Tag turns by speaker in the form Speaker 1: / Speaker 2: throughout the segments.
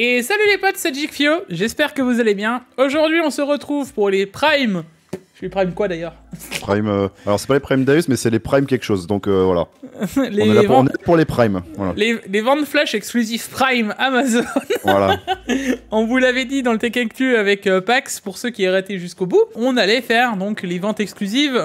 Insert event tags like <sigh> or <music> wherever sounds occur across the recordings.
Speaker 1: Et salut les potes, c'est Jigfio, j'espère que vous allez bien. Aujourd'hui, on se retrouve pour les Prime. Je suis Prime quoi d'ailleurs
Speaker 2: <laughs> Prime. Euh, alors, c'est pas les Prime Deus, mais c'est les Prime quelque chose, donc euh, voilà.
Speaker 1: <laughs> les on, est pour, les Prime. Les, ventes flash exclusives Prime Amazon. <laughs> voilà. on vous l'avait dit dans le Actu avec euh, Pax, pour ceux qui aient raté jusqu'au bout, on allait faire donc les ventes exclusives,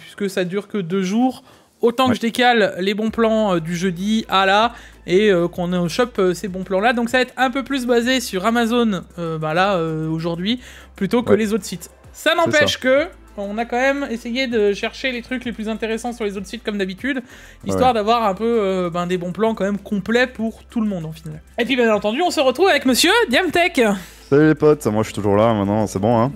Speaker 1: puisque ça dure que deux jours. Autant que je décale les bons plans du jeudi à là, et euh, qu'on chope euh, ces bons plans là. Donc ça va être un peu plus basé sur Amazon euh, bah là aujourd'hui plutôt que les autres sites. Ça n'empêche que on a quand même essayé de chercher les trucs les plus intéressants sur les autres sites comme d'habitude, histoire d'avoir un peu ben, des bons plans quand même complets pour tout le monde en final. Et puis bien entendu, on se retrouve avec monsieur Diamtech
Speaker 2: Salut les potes, moi je suis toujours là maintenant, c'est bon hein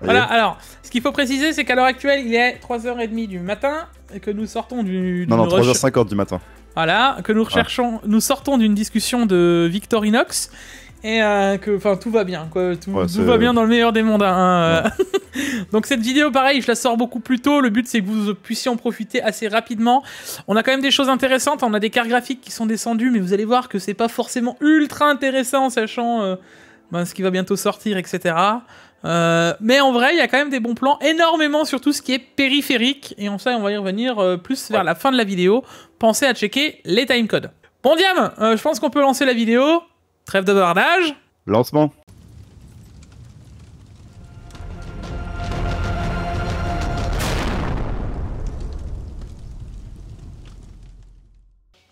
Speaker 1: voilà, alors, ce qu'il faut préciser, c'est qu'à l'heure actuelle, il est 3h30 du matin et que nous sortons du. non, non, 3h50 du matin. Voilà, que nous ah. recherchons, nous sortons d'une discussion de Victorinox et euh, que enfin tout va bien quoi tout, va bien dans le meilleur des mondes hein, euh. <laughs> donc cette vidéo pareil je la sors beaucoup plus tôt le but c'est que vous puissiez en profiter assez rapidement on a quand même des choses intéressantes on a des cartes graphiques qui sont descendues mais vous allez voir que c'est pas forcément ultra intéressant sachant euh, ben, ce qui va bientôt sortir etc mais en vrai, il y a quand même des bons plans, énormément sur tout ce qui est périphérique, et en ça, on va y revenir plus vers la fin de la vidéo pensez à checker les timecodes. Bon diam, euh, je pense qu'on peut lancer la vidéo. Trêve de bardage. Lancement.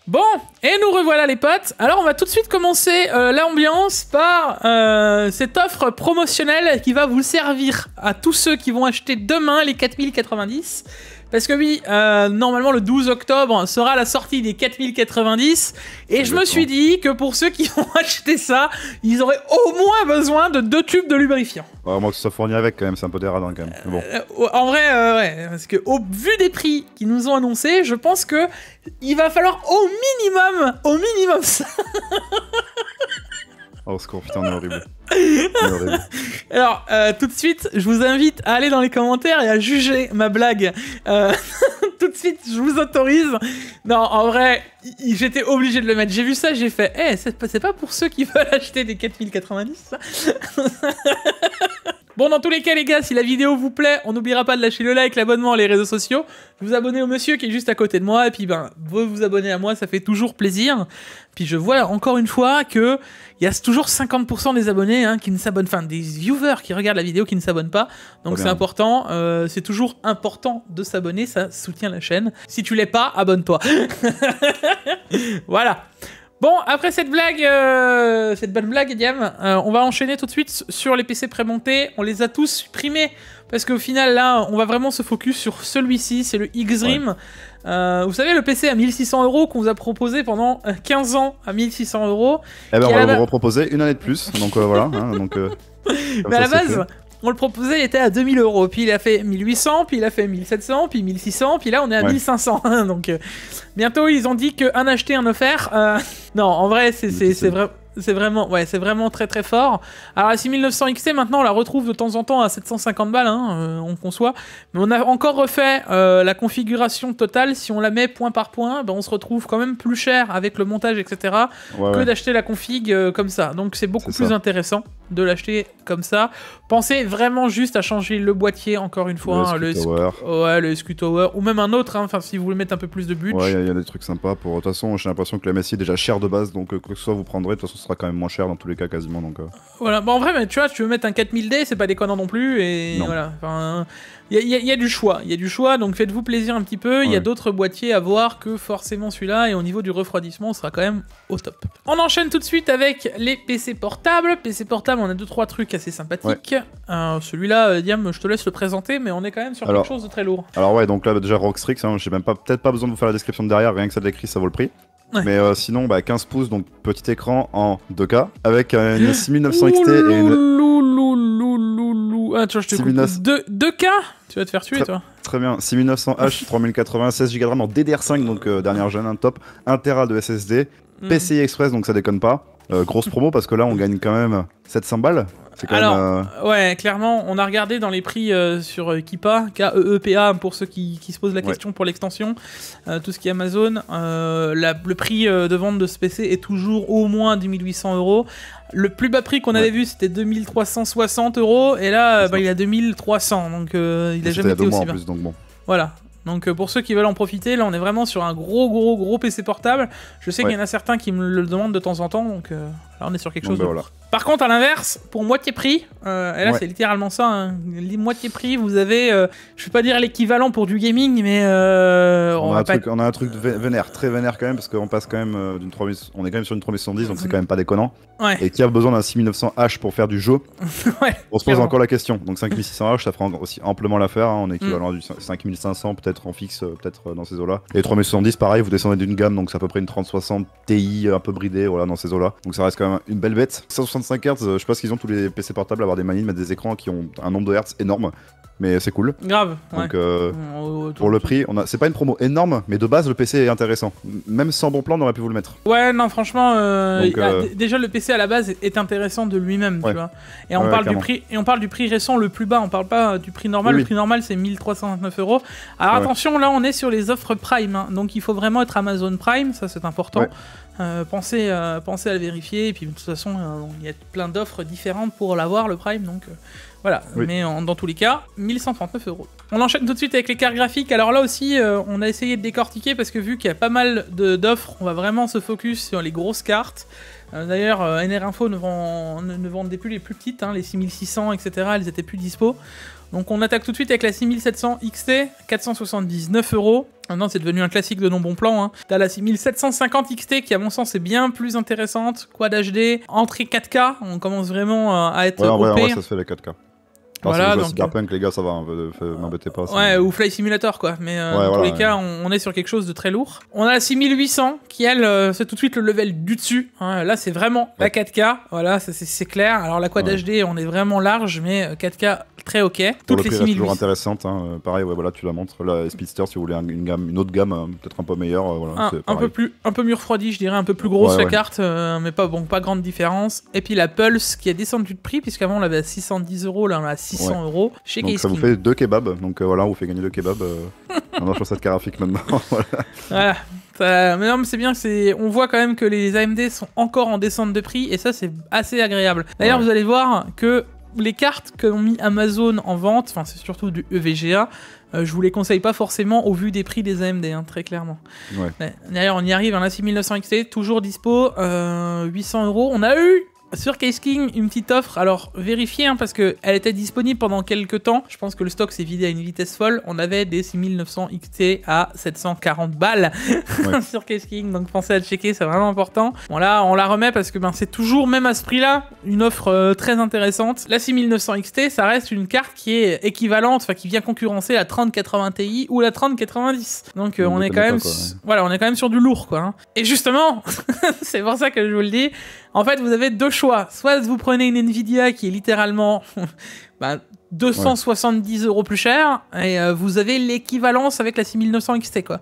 Speaker 1: Bon, et nous revoilà les potes. Alors on va tout de suite commencer euh, l'ambiance par euh, cette offre promotionnelle qui va vous servir à tous ceux qui vont acheter demain les 4090. Parce que oui, euh, normalement le 12 octobre sera la sortie des 4090. Et je me suis dit que pour ceux qui <laughs> ont acheté ça, ils auraient au moins besoin de deux tubes de lubrifiant.
Speaker 2: Ouais, moi que ça fournit avec quand même, c'est un peu déradant quand même.
Speaker 1: Euh, en vrai, euh, ouais, parce que au vu des prix qu'ils nous ont annoncés, je pense que il va falloir au minimum, au minimum ça. <laughs> Oh,
Speaker 2: secours, putain, horrible.
Speaker 1: <laughs> Alors, euh, tout de suite, je vous invite à aller dans les commentaires et à juger ma blague. Euh, <laughs> tout de suite, je vous autorise. Non, en vrai, j'étais obligé de le mettre. J'ai vu ça, j'ai fait, eh, hey, c'est pas pour ceux qui <laughs> veulent acheter des 4090, Bon, dans tous les cas, les gars, si la vidéo vous plaît, on n'oubliera pas de lâcher le like, l'abonnement, les réseaux sociaux. Vous abonnez au monsieur qui est juste à côté de moi, et puis, ben, vous vous abonnez à moi, ça fait toujours plaisir. Puis je vois encore une fois que il y a toujours 50% des abonnés hein, qui ne s'abonnent, enfin des viewers qui regardent la vidéo qui ne s'abonnent pas. Donc c'est important, euh, c'est toujours important de s'abonner, ça soutient la chaîne. Si tu l'es pas, abonne-toi. <laughs> voilà. Bon, après cette blague, euh, cette bonne blague, Diam, euh, on va enchaîner tout de suite sur les PC prémontés. On les a tous supprimés parce qu'au final, là, on va vraiment se focus sur celui-ci, c'est le x rim euh, vous savez, le PC à 1600 euros qu'on vous a proposé pendant 15 ans à 1600 euros. Eh ben, on va vous
Speaker 2: reproposer une année de plus, donc voilà. Hein, donc, <laughs>
Speaker 1: mais à la base, on le proposait, était à 2000 euros. Puis il a fait 1800, puis il a fait 1700, puis 1600, puis là on est à 1500. <laughs> donc euh, bientôt ils ont dit qu'un acheté, un offert. Euh, <laughs> non, en vrai, c'est vrai. C'est vraiment, ouais, c'est vraiment très très fort. Alors la 6900 XT, maintenant, on la retrouve de temps en temps à 750 balles, hein, euh, on conçoit. Mais on a encore refait euh, la configuration totale. Si on la met point par point, ben, on se retrouve quand même plus cher avec le montage, etc. que d'acheter la config euh, comme ça. Donc c'est beaucoup plus intéressant de l'acheter comme ça. Pensez vraiment juste à changer le boîtier, encore une fois. Le, hein, Ouais, le SQ Tower. Ou même un autre, hein. enfin, si vous voulez mettre un peu plus de but Ouais,
Speaker 2: il y, a des trucs sympas. Pour... De toute façon, j'ai l'impression que la MSI est déjà chère de base, donc quoi que ce soit vous prendrez, de toute façon sera quand même moins cher dans tous les cas quasiment. Donc, euh.
Speaker 1: Voilà, bon, en vrai, mais, tu vois, tu veux mettre un 4000D, c'est pas déconnant non plus. Et voilà, il y, a du choix, il y a du choix, donc faites-vous plaisir un petit peu. Il y a d'autres boîtiers à voir que forcément celui-là, et au niveau du refroidissement, on sera quand même au top. On enchaîne tout de suite avec les PC portables. PC portables, on a deux, trois trucs assez sympathiques. Euh, celui-là, euh, Diam, je te laisse le présenter, mais on est quand même sur quelque chose de très lourd.
Speaker 2: Alors, ouais, donc là, bah, déjà Rockstrix, hein, j'ai même pas peut-être pas besoin de vous faire la description de derrière, rien que ça décrit, ça vaut le prix. Mais euh, sinon, bah, 15 pouces, donc petit écran en 2K, avec une 6900 <gasps> XT et une...
Speaker 1: Ah, tu je t'ai 2, 2K Tu vas te faire tuer, toi.
Speaker 2: Très bien. 6900H, 3096 Go de RAM en DDR5, donc euh, dernière jeune, hein, un top. 1 Tera de SSD. Mm. PCI Express, donc ça déconne pas. Euh, grosse promo parce que là, on gagne quand même 700 balles. Alors,
Speaker 1: ouais, clairement, on a regardé dans les prix euh, sur euh, Kipa, K-E-E-P-A, pour ceux qui, se posent la question pour l'extension, euh, tout ce qui est Amazon. le prix de vente de ce PC est toujours au moins 800 euros. Le plus bas prix qu'on avait vu, c'était 2360 euros, et là, bah, il a 2300, donc il n'a jamais été aussi bas. Voilà, donc pour ceux qui veulent en profiter, là on est vraiment sur un gros gros gros PC portable. Je sais qu'il y en a certains qui me le demandent de temps en temps, donc ah, on est sur quelque chose. Ben Par contre, à l'inverse, pour moitié prix, euh, et là c'est littéralement ça, hein, les moitié prix, vous avez, euh, je vais pas dire l'équivalent pour du gaming, mais euh, on, a un truc,
Speaker 2: on, a un truc, vénère, très vénère quand même, parce qu'on passe quand même d'une 3000, on est quand même sur une 3070, donc c'est quand même pas déconnant. Et qui a besoin d'un 6900H pour faire du jeu <laughs> On se pose encore la question. Donc 5600H, ça fera aussi amplement l'affaire. Hein. on est équivalent à mm. du 5500, peut-être en fixe, peut-être dans ces eaux-là. Et 3070, pareil, vous descendez d'une gamme, donc c'est à peu près une 3060 Ti un peu bridée, voilà, dans ces eaux-là. Donc ça reste quand même une belle bête. 165 Hz, euh, je pense qu'ils ont tous les PC portables à avoir des manies, mais des écrans qui ont un nombre de Hz énorme. Mais c'est cool. Grave. Euh, pour le prix, a... c'est pas une promo énorme, mais de base, le PC est intéressant. Même sans bon plan, on aurait pu vous le mettre.
Speaker 1: Ouais, non, franchement, euh, ah, déjà le PC à la base est intéressant de lui-même, tu vois. Et on, parle du prix, et on parle du prix récent, le plus bas, on parle pas du prix normal. le prix normal, c'est 1329 euros. Alors attention, là, on est sur les offres Prime. Hein. Donc il faut vraiment être Amazon Prime, ça c'est important. Euh, euh, pensez, à le vérifier. Et puis, de toute façon, euh, il y a plein d'offres différentes pour l'avoir, le Prime. Donc, voilà. Mais dans tous les cas, 1139 euros. On enchaîne tout de suite avec les cartes graphiques. Alors là aussi, on a essayé de décortiquer parce que vu qu'il y a pas mal d'offres, on va vraiment se focus sur les grosses cartes. D'ailleurs, NR Info ne, vendait plus les plus petites, hein, les 6600, etc. Elles étaient plus dispo. Donc on attaque tout de suite avec la 6700 XT, 479 euros. Maintenant, ah c'est devenu un classique de non bon plan. Hein. T'as la 6750 XT qui, à mon sens, est bien plus intéressante. Quad HD, entrée 4K. On commence vraiment euh, à être. Ouais, ça se fait la 4K voilà, donc... Cyberpunk,
Speaker 2: les gars, ça va, hein, euh, euh, m'embêtez pas. Ouais, ou Fly Simulator, quoi. Mais euh, dans tous les cas,
Speaker 1: on, est sur quelque chose de très lourd. On a la 6800 qui, elle, c'est tout de suite le level du dessus. Hein. Là, c'est vraiment la 4K. Voilà, c'est clair. Alors, la Quad HD, on est vraiment large, mais 4K très ok. Toutes le les toujours
Speaker 2: intéressante. Hein. Pareil, ouais, voilà, tu la montres. La Speedster, si vous voulez une, gamme, une autre gamme, peut-être un peu meilleure. Voilà, un, peu
Speaker 1: plus, un peu mieux refroidi, je dirais, un peu plus grosse la carte, mais pas bon, pas grande différence. Et puis la Pulse qui a descendu de prix, puisqu'avant on l'avait à 610 euros, là on l'a à euros chez Donc ça vous fait
Speaker 2: deux kebabs. Donc euh, voilà, on vous fait gagner deux kebabs. Euh, pense <laughs> sur cette carafique maintenant. <laughs>
Speaker 1: voilà. mais non, mais c'est bien. C'est, on voit quand même que les AMD sont encore en descente de prix et ça, c'est assez agréable. D'ailleurs, vous allez voir que les cartes que ont mis Amazon en vente, enfin c'est surtout du EVGA, euh, je vous les conseille pas forcément au vu des prix des AMD, hein, très clairement. D'ailleurs, on y arrive, un a 6900 XT, toujours dispo, 800 euh, euros. On a eu sur Case King, une petite offre, alors vérifiez hein, parce qu'elle était disponible pendant quelques temps. Je pense que le stock s'est vidé à une vitesse folle. On avait des 6900 XT à 740 balles <laughs> sur Case King, donc pensez à checker, c'est vraiment important. Bon là, on la remet parce que ben, c'est toujours, même à ce prix-là, une offre euh, très intéressante. La 6900 XT, ça reste une carte qui est équivalente, enfin qui vient concurrencer la 3080 Ti ou la 3090. Donc euh, on, est quand même, voilà, on est quand même sur du lourd quoi. Hein. Et justement, <laughs> c'est pour ça que je vous le dis, en fait, vous avez deux choix. Soit vous prenez une Nvidia qui est littéralement 270 <laughs> bah, euros plus cher, et euh, vous avez l'équivalence avec la 6900 XT. Quoi.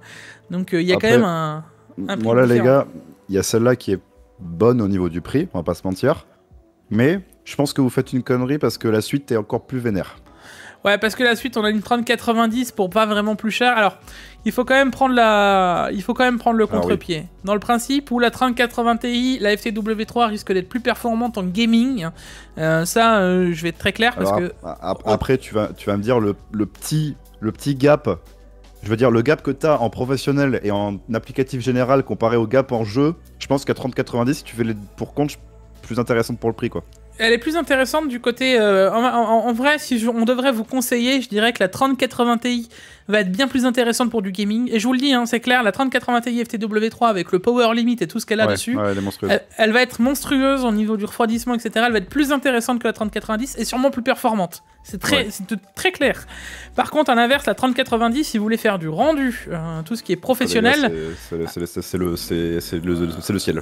Speaker 1: Donc euh, il y a quand même un... un voilà les gars,
Speaker 2: il y a celle-là qui est bonne au niveau du prix, on va pas se mentir. Mais je pense que vous faites une connerie parce que la suite est encore plus vénère.
Speaker 1: Ouais, parce que la suite, on a une 3090 pour pas vraiment plus cher. Alors, il faut quand même prendre la, il faut quand même prendre le ah contre-pied. Dans le principe où la 3080 Ti, la FTW3 risque d'être plus performante en gaming. Euh, ça, euh, je vais être très clair parce que.
Speaker 2: Après, tu vas, tu vas me dire le, petit, le petit gap. Je veux dire, le gap que tu as en professionnel et en applicatif général comparé au gap en jeu, je pense qu'à 3090, si tu fais les pour compte, plus intéressante pour le prix, quoi
Speaker 1: elle est plus intéressante du côté. Euh, en, vrai, si on devrait vous conseiller, je dirais que la 3080 Ti va être bien plus intéressante pour du gaming. Et je vous le dis, hein, c'est clair, la 3080 Ti FTW3 avec le power limit et tout ce qu'elle a dessus, elle, va être monstrueuse au niveau du refroidissement, etc. Elle va être plus intéressante que la 3090 et sûrement plus performante. C'est très, clair. Par contre, à l'inverse, la 3090, si vous voulez faire du rendu, euh, tout ce qui est professionnel. Ah,
Speaker 2: c'est le, le, le, ciel,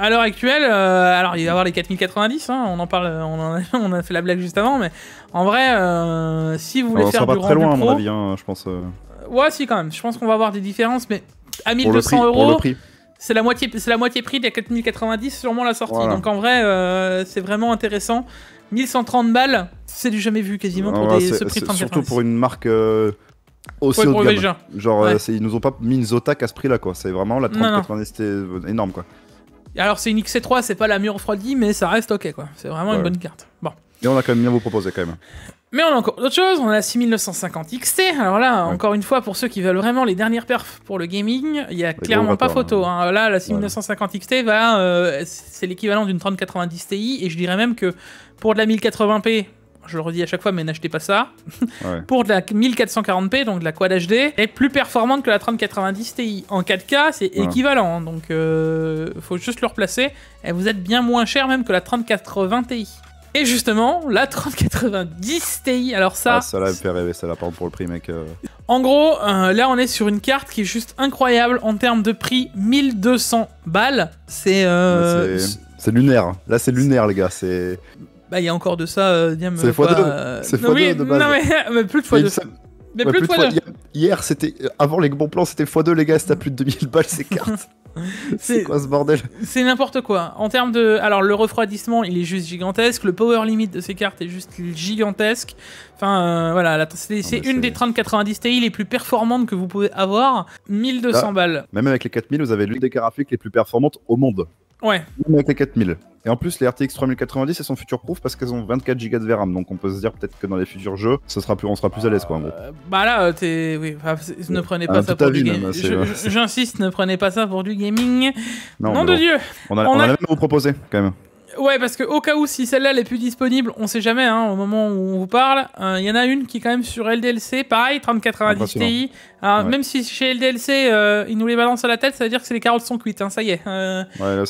Speaker 1: à l'heure actuelle, euh, alors il va y avoir les 4090, hein, on en parle, euh, on, en a, <laughs> on, a, fait la blague juste avant, mais en vrai, euh, si vous voulez faire sera du pas très loin, à mon avis, hein, je pense. Euh. Ouais, si, quand même. Je pense qu'on va avoir des différences, mais à 1200 euros. c'est la moitié c'est la moitié prix des 4090 sûrement la sortie donc en vrai c'est vraiment intéressant 1130 balles c'est du jamais vu quasiment pour des, ce prix surtout pour une
Speaker 2: marque aussi haut de gamme. genre ils nous ont pas mis une Zotac à ce prix là quoi c'est vraiment la 3090 c'était énorme quoi
Speaker 1: alors, c'est une XC3, c'est pas la mieux refroidie, mais ça reste ok, quoi. C'est vraiment une bonne carte.
Speaker 2: Bon. Et on a quand même bien vous proposer, quand même.
Speaker 1: Mais on a encore d'autres choses, on a la 6950 XT, alors là, encore une fois, pour ceux qui veulent vraiment les dernières perfs pour le gaming, il n'y a clairement pas photo. Hein. Hein. Là, la 6950 XT, va, euh, c'est l'équivalent d'une 3090 Ti, et je dirais même que pour de la 1080p, je le redis à chaque fois, mais n'achetez pas ça, <laughs> pour de la 1440p, donc de la Quad HD, est plus performante que la 3090 Ti. En 4K, c'est équivalent, hein, donc euh, faut juste le replacer. Et vous êtes bien moins cher même que la 3080 Ti. Et justement, la 3090 Ti, alors ça... Ah, ça
Speaker 2: l'a fait rêver, ça l'a porte pour le prix, mec. Euh.
Speaker 1: En gros, euh, là, on est sur une carte qui est juste incroyable en termes de prix, 1200 balles. C'est...
Speaker 2: C'est lunaire. Hein. Là, c'est lunaire, les gars. C'est
Speaker 1: bah, il y a encore de ça. Euh, c'est fois euh, C'est fois oui, de <laughs> mais, plus de fois deux. Mais plus, de fois,
Speaker 2: Hier, c'était euh, avant les bons plans, c'était x2 les gars, c'était plus de 2000 balles ces cartes. <laughs> c'est quoi ce bordel
Speaker 1: C'est n'importe quoi. En termes de, alors le refroidissement, il est juste gigantesque. Le power limit de ces cartes est juste gigantesque. Enfin euh, voilà, c'est ah, une des 90 Ti les plus performantes que vous pouvez avoir. 1200 balles.
Speaker 2: Même avec les 4000, vous avez l'une des graphiques les plus performantes au monde. Ouais. avec les 4000. Et en plus, les RTX 3090, elles sont future proof parce qu'elles ont 24 Go de VRAM. Donc on peut se dire peut-être que dans les futurs jeux, ça sera plus, on sera plus à l'aise quoi. En gros. Euh,
Speaker 1: bah là, euh, t'es, oui, ne euh, prenez pas ça pour du hein, gaming. J'insiste, ne prenez pas ça pour du gaming. Non, Nom de Dieu. On a, on, a... même
Speaker 2: vous proposer quand même.
Speaker 1: Ouais, parce que au cas où, si celle-là est plus disponible, on sait jamais hein, au moment où on vous parle. Il y en a une qui est quand même sur LDLC, pareil, 3090 Ti, ah, même si chez LDLC, euh, ils nous les balancent à la tête, ça veut dire que c'est les carottes sont cuites, hein, ça y est. Euh,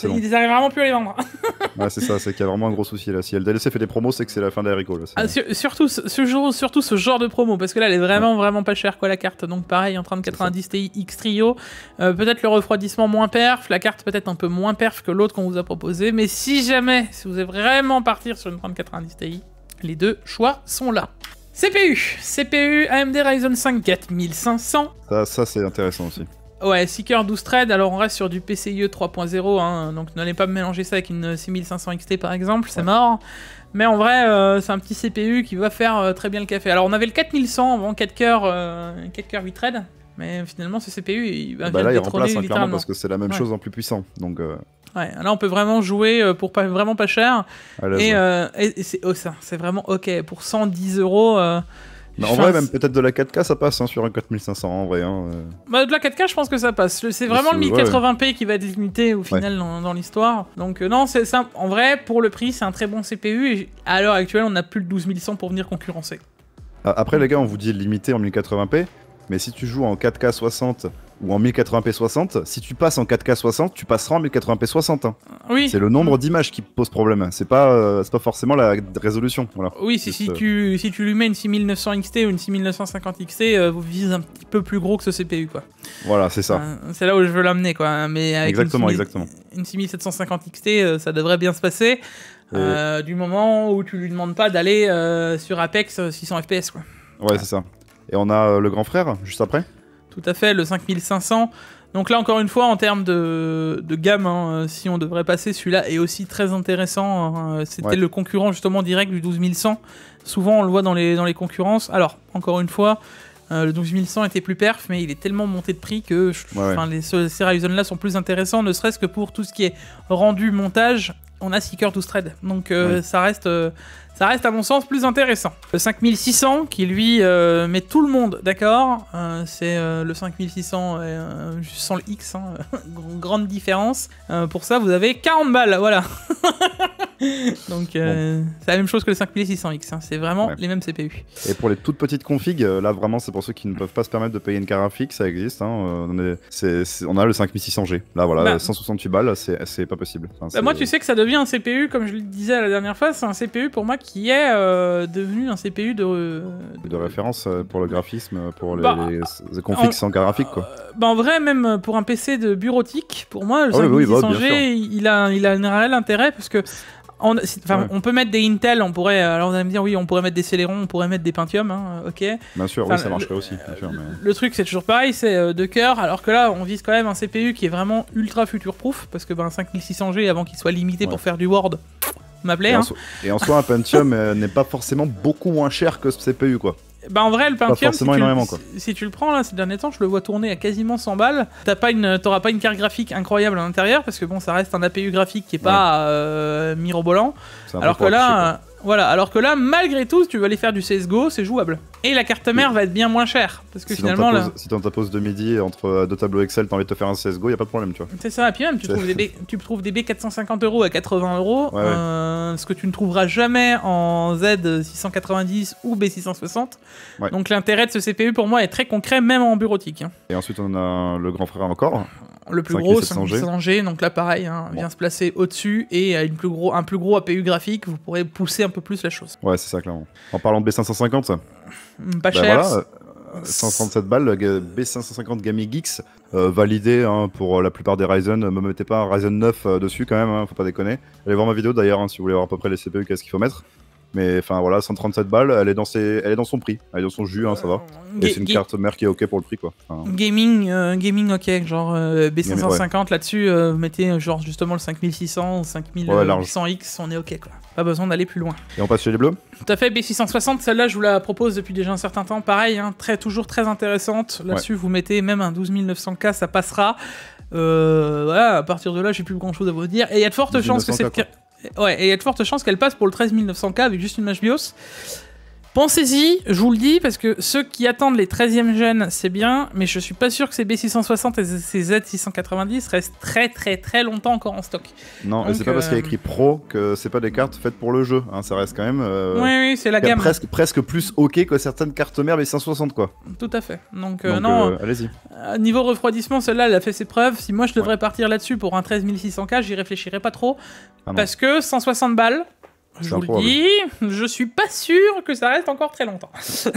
Speaker 1: ils n'arrivent vraiment plus à les vendre.
Speaker 2: <laughs> c'est ça, c'est qu'il y a vraiment un gros souci là. Si LDLC fait des promos, c'est que c'est la fin des haricots.
Speaker 1: Ah, surtout, ce genre, surtout ce genre de promo, parce que là, elle est vraiment, vraiment pas chère quoi la carte. Donc pareil, en 3090 Ti X Trio, euh, peut-être le refroidissement moins perf, la carte peut-être un peu moins perf que l'autre qu'on vous a proposé, mais si jamais, si vous voulez vraiment partir sur une 3090 Ti, les deux choix sont là. CPU CPU AMD Ryzen 5 4500.
Speaker 2: Ça, ça c'est intéressant aussi.
Speaker 1: Ouais, 6 coeurs 12 threads, alors on reste sur du PCIe 3.0, hein, donc n'allez pas mélanger ça avec une 6500 XT par exemple, c'est mort. Mais en vrai, euh, c'est un petit CPU qui va faire euh, très bien le café. Alors on avait le 4100 avant 4 cœurs, 4 euh, coeurs 8 threads, mais finalement, ce CPU, il va bah là, il remplace hein, parce que c'est la même chose
Speaker 2: en plus puissant. Donc, euh.
Speaker 1: ouais, là, on peut vraiment jouer euh, pour pas, vraiment pas cher. Euh, et, c'est et, oh, c'est vraiment ok. Pour 110 euros. en vrai, même
Speaker 2: peut-être de la 4K, ça passe hein, sur un 4500 en vrai. Hein,
Speaker 1: bah, de la 4K, je pense que ça passe. C'est vraiment le 1080p qui va être limité au final dans, l'histoire. Donc, non, c'est simple. En vrai, pour le prix, c'est un très bon CPU. à l'heure actuelle, on n'a plus le 12100 pour venir concurrencer.
Speaker 2: Ah, après, les gars, on vous dit limité en 1080p. Mais si tu joues en 4K 60 ou en 1080p 60, si tu passes en 4K 60, tu passeras en 1080p 60. Hein. Oui. C'est le nombre d'images qui pose problème. C'est pas, euh, c'est pas forcément la résolution. Voilà. Oui, si, euh,
Speaker 1: tu, si tu lui mets une 6900 XT ou une 6950 XT, euh, vous vise un petit peu plus gros que ce CPU. Quoi. Voilà, c'est ça. c'est là où je veux l'amener. Quoi. Hein. Mais exactement, une, exactement. Une 6750 XT, ça devrait bien se passer. du moment où tu lui demandes pas d'aller sur Apex 600 FPS. Quoi.
Speaker 2: Ouais, c'est ça. Et on a euh, le grand frère juste après
Speaker 1: Tout à fait, le 5500. Donc là, encore une fois, en termes de, gamme, hein, euh, si on devrait passer, celui-là est aussi très intéressant. Hein, hein, euh, c'était le concurrent justement direct du 12100. Souvent, on le voit dans les, dans les concurrences. Alors, encore une fois, le 12100 était plus perf, mais il est tellement monté de prix que ces Ryzen-là sont plus intéressants, ne serait-ce que pour tout ce qui est rendu, montage. On a Seeker 12 Thread, donc ça reste... Ça reste à mon sens plus intéressant. Le 5600 qui lui euh, met tout le monde d'accord, euh, c'est euh, le 5600 sans le X, hein, <laughs> grande différence. pour ça vous avez 40 balles, voilà. <laughs> Donc c'est la même chose que le 5600X, hein. c'est vraiment les mêmes CPU.
Speaker 2: Et pour les toutes petites configs, là vraiment c'est pour ceux qui ne peuvent pas se permettre de payer une carte fixe, ça existe. Hein. on, a le 5600G, là voilà, 168 bah. balles, c'est pas possible. Bah, moi tu
Speaker 1: sais que ça devient un CPU, comme je le disais la dernière fois, c'est un CPU pour moi qui qui est euh, devenu un CPU de, euh, de...
Speaker 2: référence euh, pour le graphisme, pour les, bah, configs sans graphique. Quoi.
Speaker 1: Ben en vrai, même pour un PC de bureautique, pour moi, le 5600G, ah bah, il, a, il a un réel intérêt parce que on, on, peut mettre des Intel, on pourrait. Alors vous allez me dire, oui, on pourrait mettre des Celeron, on pourrait mettre des Pentium, hein, ok.
Speaker 2: Bien sûr, oui, ça marcherait aussi.
Speaker 1: Le truc, c'est toujours pareil, c'est de cœur, alors que là, on vise quand même un CPU qui est vraiment ultra future proof, parce que ben, 5600G, avant qu'il soit limité pour faire du Word, m'appelait. Hein.
Speaker 2: Et, en soi, un Pentium euh, n'est pas forcément beaucoup moins cher que ce CPU, quoi.
Speaker 1: Bah en vrai, le Pentium, si tu, le prends là ces derniers temps, je le vois tourner à quasiment 100 balles. T'as pas une, t'auras pas une carte graphique incroyable à l'intérieur parce que bon, ça reste un APU graphique qui est pas euh, mirobolant. Alors que là, voilà, alors que là, malgré tout, si tu veux aller faire du CSGO, c'est jouable. Et la carte mère va être bien moins chère. Parce que finalement. là...
Speaker 2: Si dans ta pause de midi, entre euh, deux tableaux Excel, t'as envie de te faire un CSGO, y a pas de problème, tu vois. C'est
Speaker 1: ça, et puis même, tu trouves, des B, tu trouves des B 450 <laughs> euros à 80 euros, euh, ce que tu ne trouveras jamais en Z690 ou B660. Donc l'intérêt de ce CPU pour moi est très concret, même en bureautique. Hein.
Speaker 2: Et ensuite, on a le grand frère encore, le plus gros, 5700G.
Speaker 1: Donc là, pareil, hein, vient se placer au-dessus et à une plus gros, un plus gros APU graphique, vous pourrez pousser un peu plus la chose.
Speaker 2: Ouais, c'est ça, clairement. En parlant de B550, hum, Pas bah cher. Voilà, 137 euh, balles, B550 Gaming Geeks, euh, validé hein, pour euh, la plupart des Ryzen. Ne me mettez pas un Ryzen 9 dessus quand même, hein, faut pas déconner. Allez voir ma vidéo d'ailleurs si vous voulez voir à peu près les CPU, qu'est-ce qu'il faut mettre. Mais enfin voilà, 137 balles, elle est, dans elle est dans son prix, elle est dans son jus, hein, ça va. Euh, et c'est une carte mère qui est ok pour le prix quoi.
Speaker 1: gaming, euh, gaming ok, genre euh, B550 là-dessus, vous mettez genre justement le 5600, 5800X, on est ok quoi. Pas besoin d'aller plus loin. Et on passe chez les bleus Tout à fait, B660, celle-là je vous la propose depuis déjà un certain temps, pareil, hein, très, toujours très intéressante. Là-dessus vous mettez même un 12900K, ça passera. voilà, à partir de là j'ai plus grand chose à vous dire. Et il y a de fortes chances que cette carte Ouais, et il y a de fortes chances qu'elle passe pour le 13900K avec juste une match BIOS. Pensez-y, je vous le dis, parce que ceux qui attendent les 13e jeunes, c'est bien, mais je suis pas sûr que ces B660 et ces Z690 restent très très très longtemps encore en stock. Non, c'est pas parce qu'il y a euh, écrit
Speaker 2: pro que c'est pas des cartes faites pour le jeu, hein, ça reste quand même. Euh, c'est la gamme. Presque, presque plus ok que certaines cartes mères B660, quoi.
Speaker 1: Tout à fait. Donc, euh, non. Allez-y. niveau refroidissement, celle-là, elle a fait ses preuves. Si moi je devrais partir là-dessus pour un 13600K, j'y réfléchirais pas trop. Ah parce que 160 balles, je vous le dis, je suis pas sûr que ça reste encore très longtemps. <laughs>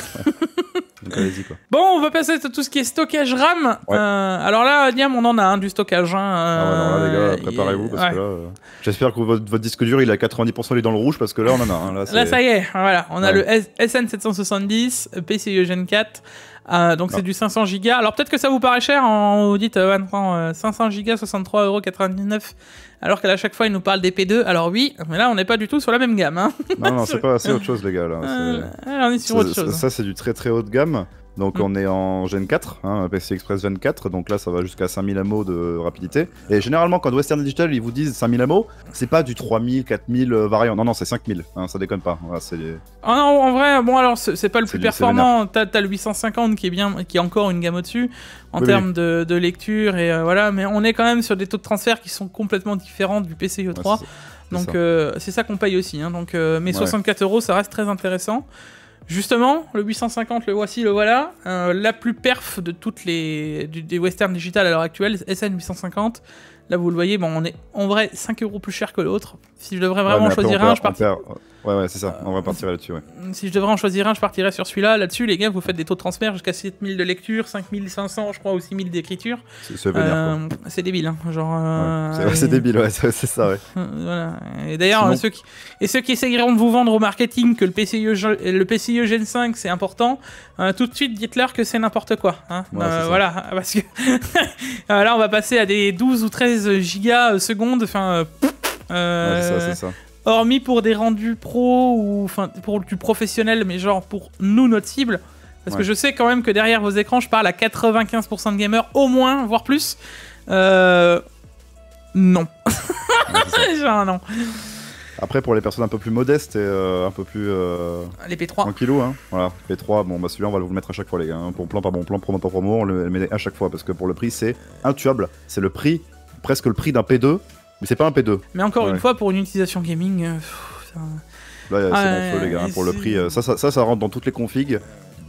Speaker 1: Donc, quoi. Bon, on va passer à tout ce qui est stockage RAM. Euh, alors là, Niam, on en a un du stockage. Hein, ah non, les gars, euh, préparez-vous
Speaker 2: euh, j'espère que votre, disque dur il a 90% lui dans le rouge parce que là, on en a là, là, ça y
Speaker 1: est, voilà, on a le SN770, PCIe Gen 4, ah, donc c'est du 500 go Alors peut-être que ça vous paraît cher en audit euh, 500 go 63,99€. Alors qu'à chaque fois il nous parle des P2. Alors oui, mais là on n'est pas du tout sur la même gamme. Hein. Non non <laughs> c'est pas assez autre
Speaker 2: chose les gars là. Euh, on est sur autre chose. ça c'est du très très haut de gamme. Donc mm. on est en Gen 4, hein, PC Express Gen 4, donc là ça va jusqu'à 5000 AMO de rapidité. Et généralement quand Western Digital ils vous disent 5000 AMO, c'est pas du 3000, 4000 euh, variant, non non c'est 5000, hein, ça déconne pas.
Speaker 1: Ah en vrai, bon alors c'est pas le plus performant, t'as le 850 qui est bien, qui est encore une gamme au-dessus en termes de, lecture et euh, voilà, mais on est quand même sur des taux de transfert qui sont complètement différents du PCIe 3. donc euh, c'est ça, qu'on paye aussi, hein. donc, mais 64 euros ça reste très intéressant. Justement, le 850, le voici, le voilà. Euh, la plus perf de toutes les des westerns digital à l'heure actuelle, SN 850. Là, vous le voyez, bon, on est en vrai 5 euros plus cher que l'autre. Si je devrais vraiment choisir un, je
Speaker 2: partirais. Ouais, ouais, c'est ça. Euh, on va partir là-dessus.
Speaker 1: Si je devrais en choisir un, je partirais sur celui-là. Là-dessus, les gars, vous faites des taux de transfert jusqu'à 7000 de lecture, 5500, je crois, ou 6000 d'écriture. C'est euh, débile. Hein. Genre. Euh, c'est débile,
Speaker 2: ouais, c'est ça, ouais.
Speaker 1: <laughs> Et d'ailleurs, ceux qui... et ceux qui essayeront de vous vendre au marketing que le PCIe, le PCIe Gen 5, c'est important, tout de suite, dites-leur que c'est n'importe quoi. Hein. voilà, <laughs> parce que <laughs> là, on va passer à des 12 ou 13 gigas secondes. Enfin. ouais, c'est ça, c'est ça hormis pour des rendus pro ou enfin pour du professionnel, mais genre pour nous, notre cible. Parce que je sais quand même que derrière vos écrans, je parle à 95% de gamers, au moins, voire plus. Euh... Non. <laughs> genre non.
Speaker 2: Après, pour les personnes un peu plus modestes et euh, un peu plus. Euh, les P3. Tranquillou, hein. Voilà. P3, bon, bah celui-là, on va vous le mettre à chaque fois, les gars. Bon hein. plan pas bon plan, promo pas promo, on le met à chaque fois parce que pour le prix, c'est intuable. C'est le prix, presque le prix d'un P2 mais c'est pas un P2. Mais encore une
Speaker 1: fois, pour une utilisation gaming. Euh,
Speaker 2: Là, c'est mon bon feu, les gars, hein, pour le prix. Euh, ça ça, rentre dans toutes les configs.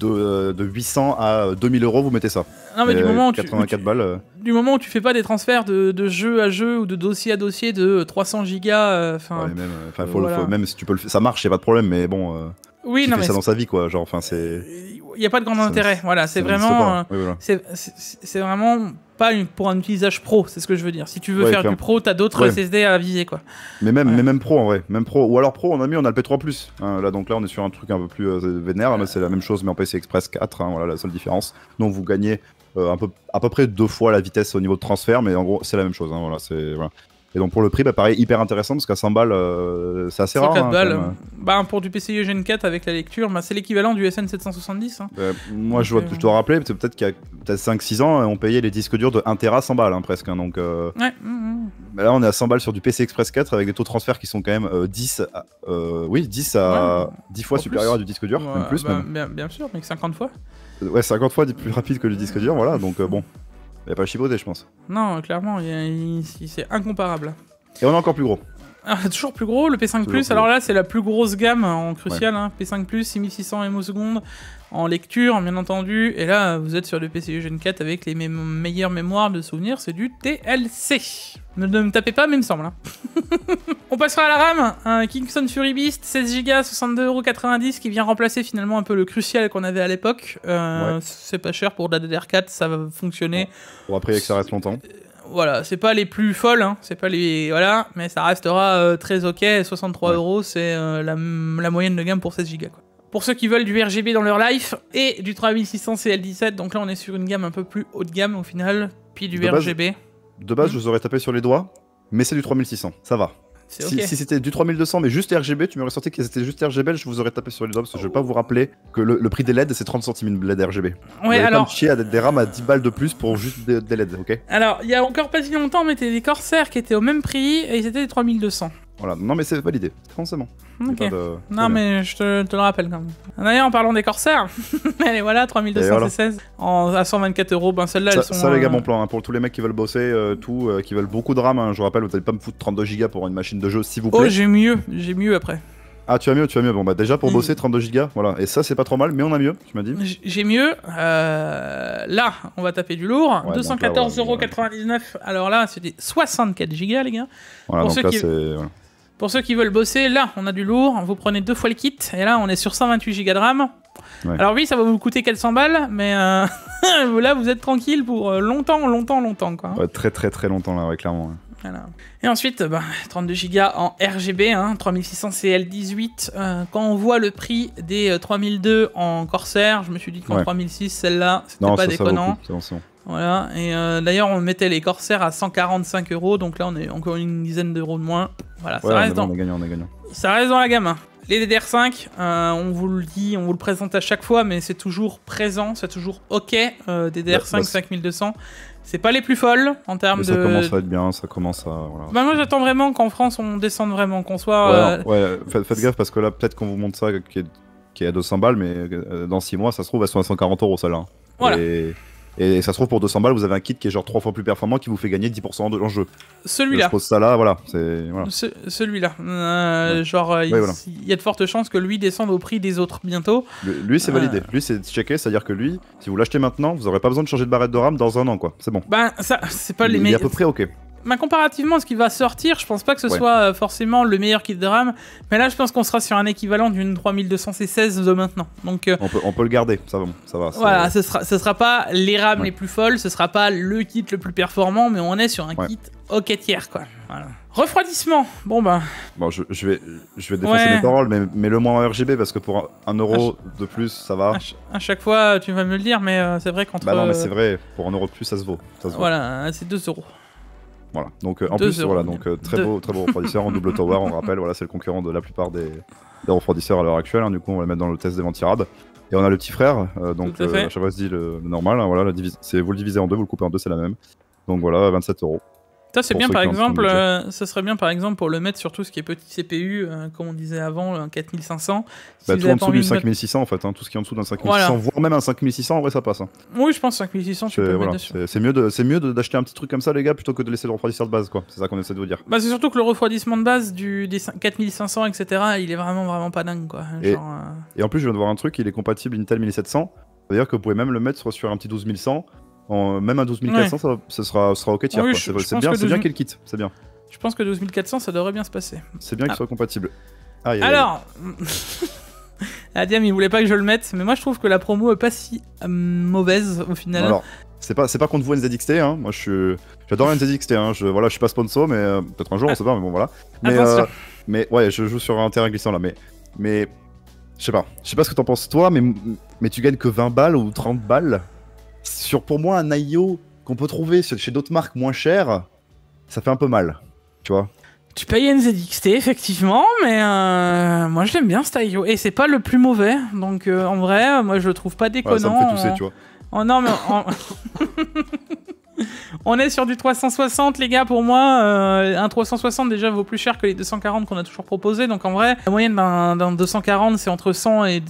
Speaker 2: De, 800 euh, à 2000 euros, vous mettez ça. Non, mais du moment, 84 balles,
Speaker 1: du moment où tu fais pas des transferts de, de, jeu à jeu ou de dossier à dossier de 300 gigas. Enfin,
Speaker 2: même, si tu peux le faire, ça marche, y pas de problème, mais bon.
Speaker 1: Oui, non, ça dans sa
Speaker 2: vie, quoi. Genre, enfin, c'est.
Speaker 1: Il n'y a pas de grand intérêt. Voilà, c'est vraiment. C'est vraiment pas une, pour un usage pro, c'est ce que je veux dire. Si tu veux faire du pro, t'as d'autres SSD à viser quoi.
Speaker 2: Mais même, mais même pro en vrai, même pro. Ou alors pro, on a mis, on a le P3+. plus hein. là donc là, on est sur un truc un peu plus euh, vénère. mais c'est la même chose, mais en PC Express 4. Hein. voilà la seule différence. Donc vous gagnez euh, un peu, à peu près deux fois la vitesse au niveau de transfert, mais en gros, c'est la même chose. Hein. voilà, c'est, et donc pour le prix, bah, pareil, hyper intéressant parce qu'à 100 balles, euh, c'est assez rare. Hein, balles.
Speaker 1: Bah, pour du PCIe Gen 4 avec la lecture, bah, c'est l'équivalent du SN 770. Hein.
Speaker 2: Euh, moi, je, vois, je, dois euh, rappeler, peut-être qu'il y a peut 5-6 ans, on payait les disques durs de 1 Tera 100 balles hein, presque. donc, ouais. Mm, mm. là, on est à 100 balles sur du PC Express 4 avec des taux de transfert qui sont quand même 10, oui, 10 à 10 fois supérieurs à du disque dur, plus. Bah,
Speaker 1: bien, sûr, mais 50 fois.
Speaker 2: Ouais, 50 fois plus rapide que le disque dur, voilà. Donc bon. Il a pas chipoté, je pense.
Speaker 1: Non, clairement, c'est incomparable. Et on est encore plus gros. Ah, toujours plus gros, le P5 Plus. Alors là, c'est la plus grosse gamme en crucial. Hein. P5 Plus, 6600 ms en lecture, bien entendu. Et là, vous êtes sur le pc Gen 4 avec les meilleures mémoires de souvenirs, c'est du TLC. Ne, me tapez pas, mais il me semble. Hein. <laughs> On passera à la RAM, un Kingston Fury Beast, 16Go, 62,90€ qui vient remplacer finalement un peu le crucial qu'on avait à l'époque. Euh, c'est pas cher pour la DDR4, ça va fonctionner.
Speaker 2: va après, que ça reste longtemps euh,
Speaker 1: voilà, c'est pas les plus folles, hein. c'est pas les voilà, mais ça restera euh, très ok. 63 c'est la, moyenne de gamme pour 16 go pour ceux qui veulent du RGB dans leur life, et du 3600 CL17, donc là on est sur une gamme un peu plus haut de gamme au final, puis du RGB. de base, mmh.
Speaker 2: je vous aurais tapé sur les doigts, mais c'est du 3600, ça va. Si, c'était du 3200 mais juste RGB, tu m'aurais sorti que c'était juste RGB, je vous aurais tapé sur les doigts parce que je vais pas vous rappeler que le, prix des LED c'est 30 centimes de LED RGB. Ouais, alors. Pas chier à des RAM à 10 balles de plus pour juste des, LED, ok
Speaker 1: Alors, il y a encore pas si longtemps, on mettait des Corsair qui étaient au même prix et ils étaient des 3200.
Speaker 2: Non, mais c'est pas l'idée,
Speaker 1: forcément. Non, mais je te, le rappelle quand même. D'ailleurs, en parlant des Corsaires, <laughs> allez, voilà, 3216 à 124 euros. Ben, celles-là, elles sont. Ça, les gars, mon euh,
Speaker 2: plan. Hein. pour tous les mecs qui veulent bosser, euh, tout, euh, qui veulent beaucoup de RAM. Hein, je vous rappelle, vous n'allez pas me foutre 32 Go pour une machine de jeu, s'il vous oh, plaît. Oh, j'ai
Speaker 1: mieux. J'ai mieux après.
Speaker 2: Ah, tu as mieux, tu as mieux. Bon, bah déjà pour mm. bosser, 32 Go, voilà. Et ça, c'est pas trop mal, mais on a mieux, tu m'as
Speaker 1: dit. J'ai mieux. là, on va taper du lourd. 214,99€. Alors là, c'est 64 Go, les gars. Pour ceux qui veulent bosser, là, on a du lourd. Vous prenez deux fois le kit. Et là, on est sur 128 Go de RAM. Alors oui, ça va vous coûter 400 balles, mais euh, <laughs> là, vous êtes tranquille pour euh, longtemps, longtemps, longtemps. Quoi.
Speaker 2: très, très, très longtemps, là, clairement.
Speaker 1: Et ensuite, 32 bah, Go en RGB, 3600 CL18. quand on voit le prix des 3002 euh, en Corsair, je me suis dit qu'en 3006, celle-là, c'était pas déconnant. Voilà, et euh, d'ailleurs on mettait les Corsaires à 145 euros, donc là on est encore une dizaine d'euros de moins. Voilà, ça, reste dans... On on ça reste dans la gamme. Hein. Les DDR5, euh, on vous le dit, on vous le présente à chaque fois, mais c'est toujours présent, c'est toujours ok. Euh, DDR5 5200, bah, bah, c'est pas les plus folles en termes ça de. Ça commence à
Speaker 2: être bien, ça commence à. Voilà.
Speaker 1: Bah, moi j'attends vraiment qu'en France on descende vraiment, qu'on soit.
Speaker 2: Ouais, faites, gaffe parce que là peut-être qu'on vous montre ça qui est, qui est, à 200 balles, mais dans 6 mois ça se trouve elles sont à 140 euros celles-là. Hein. Voilà. Et ça se trouve, pour 200 balles, vous avez un kit qui est genre 3 fois plus performant qui vous fait gagner 10% de l'enjeu. Celui-là. Je pose ça là, voilà. voilà.
Speaker 1: Celui-là. Euh, genre, euh, il y a de fortes chances que lui descende au prix des autres bientôt. lui, c'est validé.
Speaker 2: Euh. Lui, c'est checké, c'est-à-dire que lui, si vous l'achetez maintenant, vous n'aurez pas besoin de changer de barrette de RAM dans un an, quoi. C'est bon.
Speaker 1: Ben, ça, c'est pas
Speaker 2: les meilleurs. à peu près ok
Speaker 1: comparativement à ce qui va sortir, je pense pas que ce soit euh, forcément le meilleur kit de RAM. Mais là, je pense qu'on sera sur un équivalent d'une 3216 de maintenant. Donc, euh,
Speaker 2: on, peut, le garder, ça va. Ça va voilà, euh,
Speaker 1: ce sera, sera pas les RAM les plus folles, ce sera pas le kit le plus performant, mais on est sur un kit kit tiers, quoi. Refroidissement, bon ben.
Speaker 2: Bon, je, vais, je vais défoncer mes paroles, mais, le moins en RGB parce que pour un, euro ah, de plus, ça va.
Speaker 1: À, chaque fois, tu vas me le dire, mais c'est vrai qu'entre. Bah non, mais c'est
Speaker 2: vrai, pour un euro de plus, ça se vaut.
Speaker 1: voilà, c'est 2 euros.
Speaker 2: Voilà. Donc euh, en plus, voilà, donc euh, très beau, très beau refroidisseur en double tower. On rappelle, voilà, c'est le concurrent de la plupart des, refroidisseurs à l'heure actuelle. Hein. Du coup, on va le mettre dans le test des ventirades. Et on a le petit frère, euh, donc à chaque fois je le, le normal. Hein, voilà, c'est vous le divisez en deux, vous le coupez en deux, c'est la même. Donc voilà, 27 euros. Ça, c'est bien, par exemple,
Speaker 1: euh, ça serait bien, par exemple, pour le mettre sur tout ce qui est petit CPU, euh, comme on disait avant, un 4500. bah, tout en dessous du 5600,
Speaker 2: en fait, hein, tout ce qui est en dessous d'un 5600, voire même un 5600, en vrai, ça passe. Hein.
Speaker 1: Oui, je pense 5600, tu peux dessus.
Speaker 2: C'est mieux d'acheter un petit truc comme ça, les gars, plutôt que de laisser le refroidisseur de base, quoi. C'est ça qu'on essaie de vous dire. Bah, c'est
Speaker 1: surtout que le refroidissement de base du, des 4500, etc., il est vraiment, vraiment pas dingue, quoi. Euh,
Speaker 2: et, en plus, je viens de voir un truc, il est compatible Intel 1700. C'est-à-dire que vous pouvez même le mettre sur un petit 12100 même à 12400 ça, sera, ok c'est bien, qu'il qu'elle quitte, c'est bien.
Speaker 1: Je pense que 12400 ça devrait bien se passer.
Speaker 2: C'est bien qu'il ah. soit compatible. Alors,
Speaker 1: <laughs> Adam il voulait pas que je le mette, mais moi je trouve que la promo est pas si euh, mauvaise au final.
Speaker 2: c'est pas, c'est pas contre vous NZXT, hein. moi je j'adore NZXT, hein. je, voilà, je suis pas sponsor, mais euh, peut-être un jour, on ah. sait pas, mais bon voilà. Ah, euh, mais, ouais, je joue sur un terrain glissant là, mais, mais je sais pas, je sais pas ce que t'en penses toi, mais, mais tu gagnes que 20 balles ou 30 balles sur pour moi un IO qu'on peut trouver chez d'autres marques moins chères, ça fait un peu mal, tu vois.
Speaker 1: Tu payes NZXT effectivement, mais euh, moi, moi l'aime bien cet IO et c'est pas le plus mauvais, donc euh, en vrai, moi je le trouve pas déconnant. Ouais, ça euh. tu vois. Oh non mais <laughs> on... est sur du 360 les gars pour moi un 360 déjà vaut plus cher que les 240 qu'on a toujours proposé donc en vrai la moyenne d'un 240 c'est entre 100 et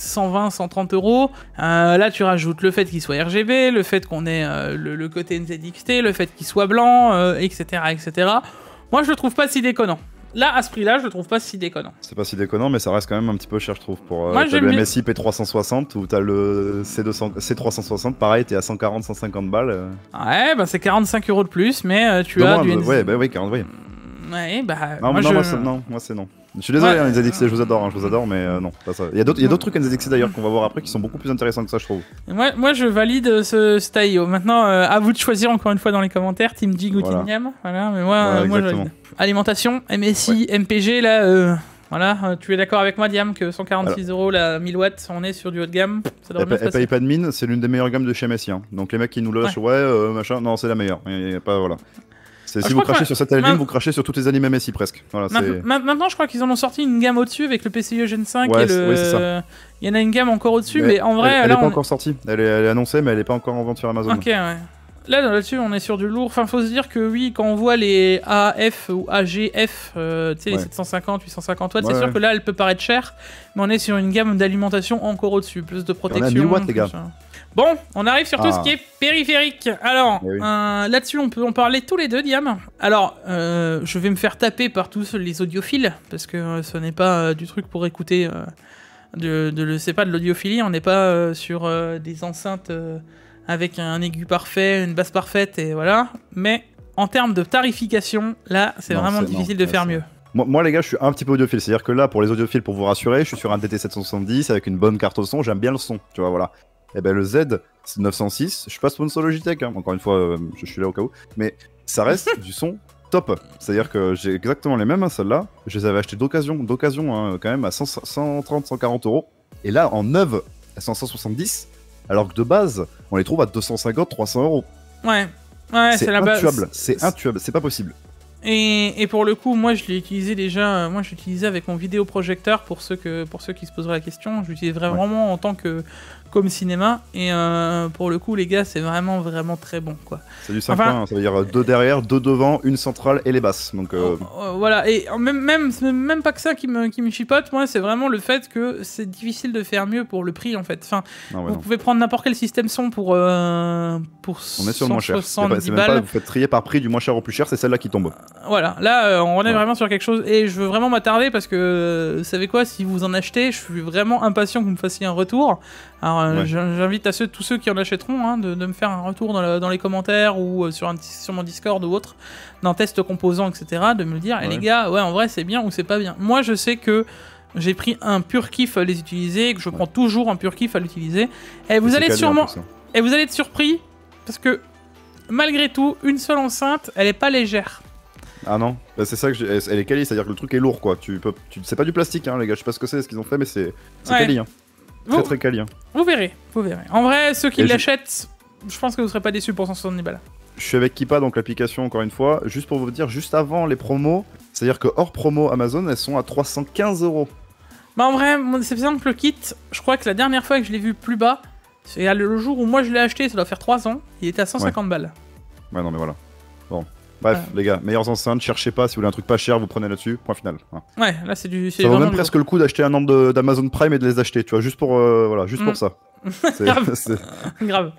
Speaker 1: 120, 130 euros. Euh, là, tu rajoutes le fait qu'il soit RGB, le fait qu'on ait euh, le, côté NZXT, le fait qu'il soit blanc, etc., euh, etc. Moi, je le trouve pas si déconnant. Là, à ce prix-là, je le trouve pas si déconnant.
Speaker 2: C'est pas si déconnant, mais ça reste quand même un petit peu cher, je trouve. Pour Moi, le MSI P360 ou t'as le C200, C360, pareil, t'es à 140, 150 balles.
Speaker 1: Ouais, bah c'est 45 euros de plus, mais tu as du. Ouais,
Speaker 2: bah oui, 40, oui.
Speaker 1: Ouais, bah. Non, moi, non, moi c'est non.
Speaker 2: Je suis désolé, hein, je vous adore, hein, je vous adore, mais euh, non, pas ça. Il y a d'autres trucs NZXC d'ailleurs qu'on va voir après qui sont beaucoup plus intéressants que ça, je trouve.
Speaker 1: moi, je valide euh, ce, style Maintenant, euh, à vous de choisir encore une fois dans les commentaires, Team Jig ou Team Yam. mais moi, Alimentation, MSI, MPG, là. Voilà, tu es d'accord avec moi, Diam, que 146 euros la 1000 watts, on est sur du haut de gamme. Ça elle, pas
Speaker 2: de mine, c'est l'une des meilleures gammes de chez MSI. Hein. Donc les mecs qui nous lâchent, ouais, machin, non, c'est la meilleure. Il a pas, voilà. Ah, si vous crachez sur cette anime, vous crachez sur toutes les animes MSI presque. maintenant,
Speaker 1: je crois qu'ils en ont sorti une gamme au-dessus avec le PCIe Gen 5 et le. Il y en a une gamme encore au-dessus, mais, en vrai. Elle, n'est pas encore
Speaker 2: sortie. Elle est, annoncée, mais elle n'est pas encore en vente sur Amazon. Ok,
Speaker 1: Là, là-dessus, on est sur du lourd. Enfin, faut se dire que oui, quand on voit les AF ou AGF, euh, tu sais, les 750, 850 watts, c'est sûr que là, elle peut paraître chère, mais on est sur une gamme d'alimentation encore au-dessus, plus de protection. les gars. Bon, on arrive sur tout ce ah. qui est périphérique. Alors, eh euh, là-dessus, on peut en parler tous les deux, Diam. Alors, euh, je vais me faire taper par tous les audiophiles, parce que euh, ce n'est pas du truc pour écouter. de, de c'est pas de l'audiophilie, on n'est pas sur des enceintes avec un aigu parfait, une basse parfaite, et voilà. Mais en termes de tarification, là, c'est vraiment difficile de faire mieux.
Speaker 2: Moi, les gars, je suis un petit peu audiophile. C'est-à-dire que là, pour les audiophiles, pour vous rassurer, je suis sur un DT770 avec une bonne carte au son. J'aime bien le son, tu vois, voilà. Et eh ben le Z, 906. Je suis pas sponsor Logitech, hein. encore une fois, euh, je suis là au cas où. Mais ça reste <laughs> du son top. C'est-à-dire que j'ai exactement les mêmes, hein, celles-là. Je les avais achetées d'occasion, d'occasion hein, quand même, à 130, 140 euros. Et là, en neuve, à 170, alors que de base, on les trouve à 250, 300 euros.
Speaker 1: Ouais, ouais, c'est la base. C'est
Speaker 2: intuable, c'est pas possible.
Speaker 1: Et, pour le coup, moi je l'ai utilisé déjà, euh, moi je l'utilisais avec mon vidéoprojecteur pour ceux, pour ceux qui se poseraient la question. Je l'utilisais vraiment en tant que comme cinéma. Et euh, pour le coup, les gars, c'est vraiment, vraiment très bon. quoi. C'est du 5 points,
Speaker 2: ça veut dire deux derrière, deux devant, une centrale et les basses. Donc, euh, oh,
Speaker 1: oh, voilà, et même, même, même pas que ça qui me, qui me chipote, moi, c'est vraiment le fait que c'est difficile de faire mieux pour le prix en fait. Enfin, ah vous pouvez prendre n'importe quel système son pour, euh, pour On est sur le moins cher. vous
Speaker 2: faites trier par prix du moins cher au plus cher, c'est celle-là qui tombe. Euh,
Speaker 1: voilà, là, on est vraiment sur quelque chose. Et je veux vraiment m'attarder parce que, vous savez quoi, si vous en achetez, je suis vraiment impatient que vous me fassiez un retour. Alors, euh, j'invite à ceux, tous ceux qui en achèteront hein, de, me faire un retour dans, les commentaires ou euh, sur, un, sur, mon Discord ou autre, d'un test composant, etc. De me le dire, Et eh, les gars, ouais, en vrai, c'est bien ou c'est pas bien. Moi, je sais que j'ai pris un pur kiff à les utiliser que je prends toujours un pur kiff à l'utiliser. Eh, et vous allez sûrement. Et hein. eh, vous allez être surpris parce que malgré tout, une seule enceinte, elle est pas légère.
Speaker 2: Ah non, bah, c'est ça que elle est quali, c'est-à-dire que le truc est lourd quoi. Tu peux, tu... c'est pas du plastique hein, les gars, je sais pas ce que c'est, ce qu'ils ont fait, mais c'est, c'est Hein. Vous, très hein.
Speaker 1: Vous verrez, vous verrez. En vrai, ceux qui l'achètent, je... pense que vous ne serez pas déçus pour 170 balles.
Speaker 2: Je suis avec Kipa, donc l'application, encore une fois. Juste pour vous dire, juste avant les promos, c'est-à-dire que hors promo Amazon, elles sont à
Speaker 1: 315 euros. Bah en vrai, mon que le kit, je crois que la dernière fois que je l'ai vu plus bas, c'est le jour où moi je l'ai acheté, ça doit faire 3 ans, il était à 150 balles.
Speaker 2: Ouais, non mais voilà. Bref, les gars, meilleures enceintes, cherchez pas, si vous voulez un truc pas cher, vous prenez là-dessus, point final. Hein.
Speaker 1: Ouais, là c'est du. Ça vaut même presque le
Speaker 2: coup d'acheter un nombre d'Amazon Prime et de les acheter, tu vois, juste pour, euh, voilà, juste pour mm. ça.
Speaker 1: <laughs> C'est <laughs> grave.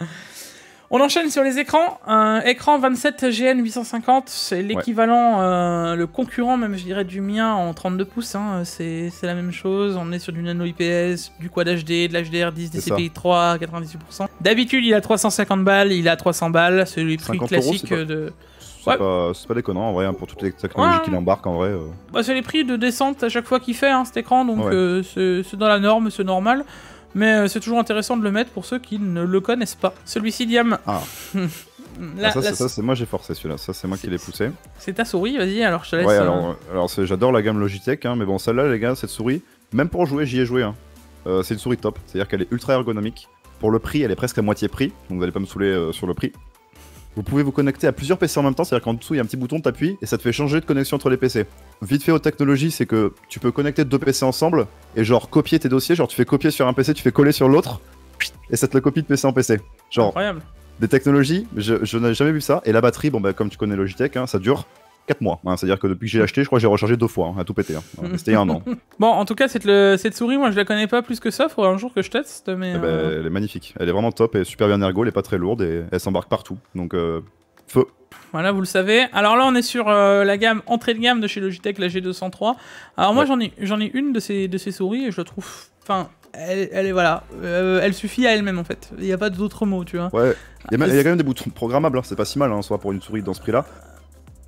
Speaker 1: On enchaîne sur les écrans. Un écran 27 GN 850, c'est l'équivalent, euh, le concurrent même, je dirais, du mien en 32 pouces. Hein, c'est la même chose. On est sur du nano IPS, du Quad HD, de l'HDR10, des CPI 3, 98%. D'habitude, il a 350 balles, il a 300 balles. C'est le prix classique de.
Speaker 2: C'est pas, déconnant en vrai, hein, pour toutes les technologies qu'il embarque en vrai. Euh.
Speaker 1: Bah, c'est les prix de descente à chaque fois qu'il fait hein, cet écran, donc euh, c'est dans la norme, c'est normal. Mais euh, c'est toujours intéressant de le mettre pour ceux qui ne le connaissent pas. Celui-ci, Diam. Ah. <laughs> ah ça,
Speaker 2: c'est moi j'ai forcé celui-là, ça c'est moi qui l'ai poussé.
Speaker 1: C'est ta souris, vas-y, alors je laisse. Ouais, alors,
Speaker 2: j'adore la gamme Logitech, hein, mais bon, celle-là, les gars, cette souris, même pour jouer, j'y ai joué. c'est une souris top, c'est-à-dire qu'elle est ultra ergonomique. Pour le prix, elle est presque à moitié prix, donc vous n'allez pas me saouler sur le prix. Vous pouvez vous connecter à plusieurs PC en même temps, c'est-à-dire qu'en dessous il y a un petit bouton, t'appuies et ça te fait changer de connexion entre les PC. Vite fait aux technologies, c'est que tu peux connecter deux PC ensemble et genre copier tes dossiers, genre tu fais copier sur un PC, tu fais coller sur l'autre et ça te le copie de PC en PC. Genre, Incroyable. des technologies, je, n'avais jamais vu ça. Et la batterie, bon bah comme tu connais Logitech, hein, ça dure. 4 mois. Hein. C'est-à-dire que depuis que j'ai acheté, je crois que j'ai rechargé deux fois, hein, à tout péter. Hein. C'était un an.
Speaker 1: <laughs> Bon, en tout cas, cette, cette, souris, moi je la connais pas plus que ça. Faudra un jour que je teste. Mais, eh ben, euh,
Speaker 2: Elle est magnifique. Elle est vraiment top. et super bien ergo. Elle est pas très lourde et elle s'embarque partout. Donc, euh, feu.
Speaker 1: Voilà, vous le savez. Alors là, on est sur euh, la gamme entrée de gamme de chez Logitech, la G203. Alors moi, j'en ai, j'en ai une de ces, de ces souris et je la trouve. Enfin, elle, est voilà, elle suffit à elle-même en fait. Il n'y a pas d'autres mots, tu vois. Ouais. Il y, a, quand
Speaker 2: même des boutons programmables, c'est pas si mal soit pour une souris dans ce prix-là.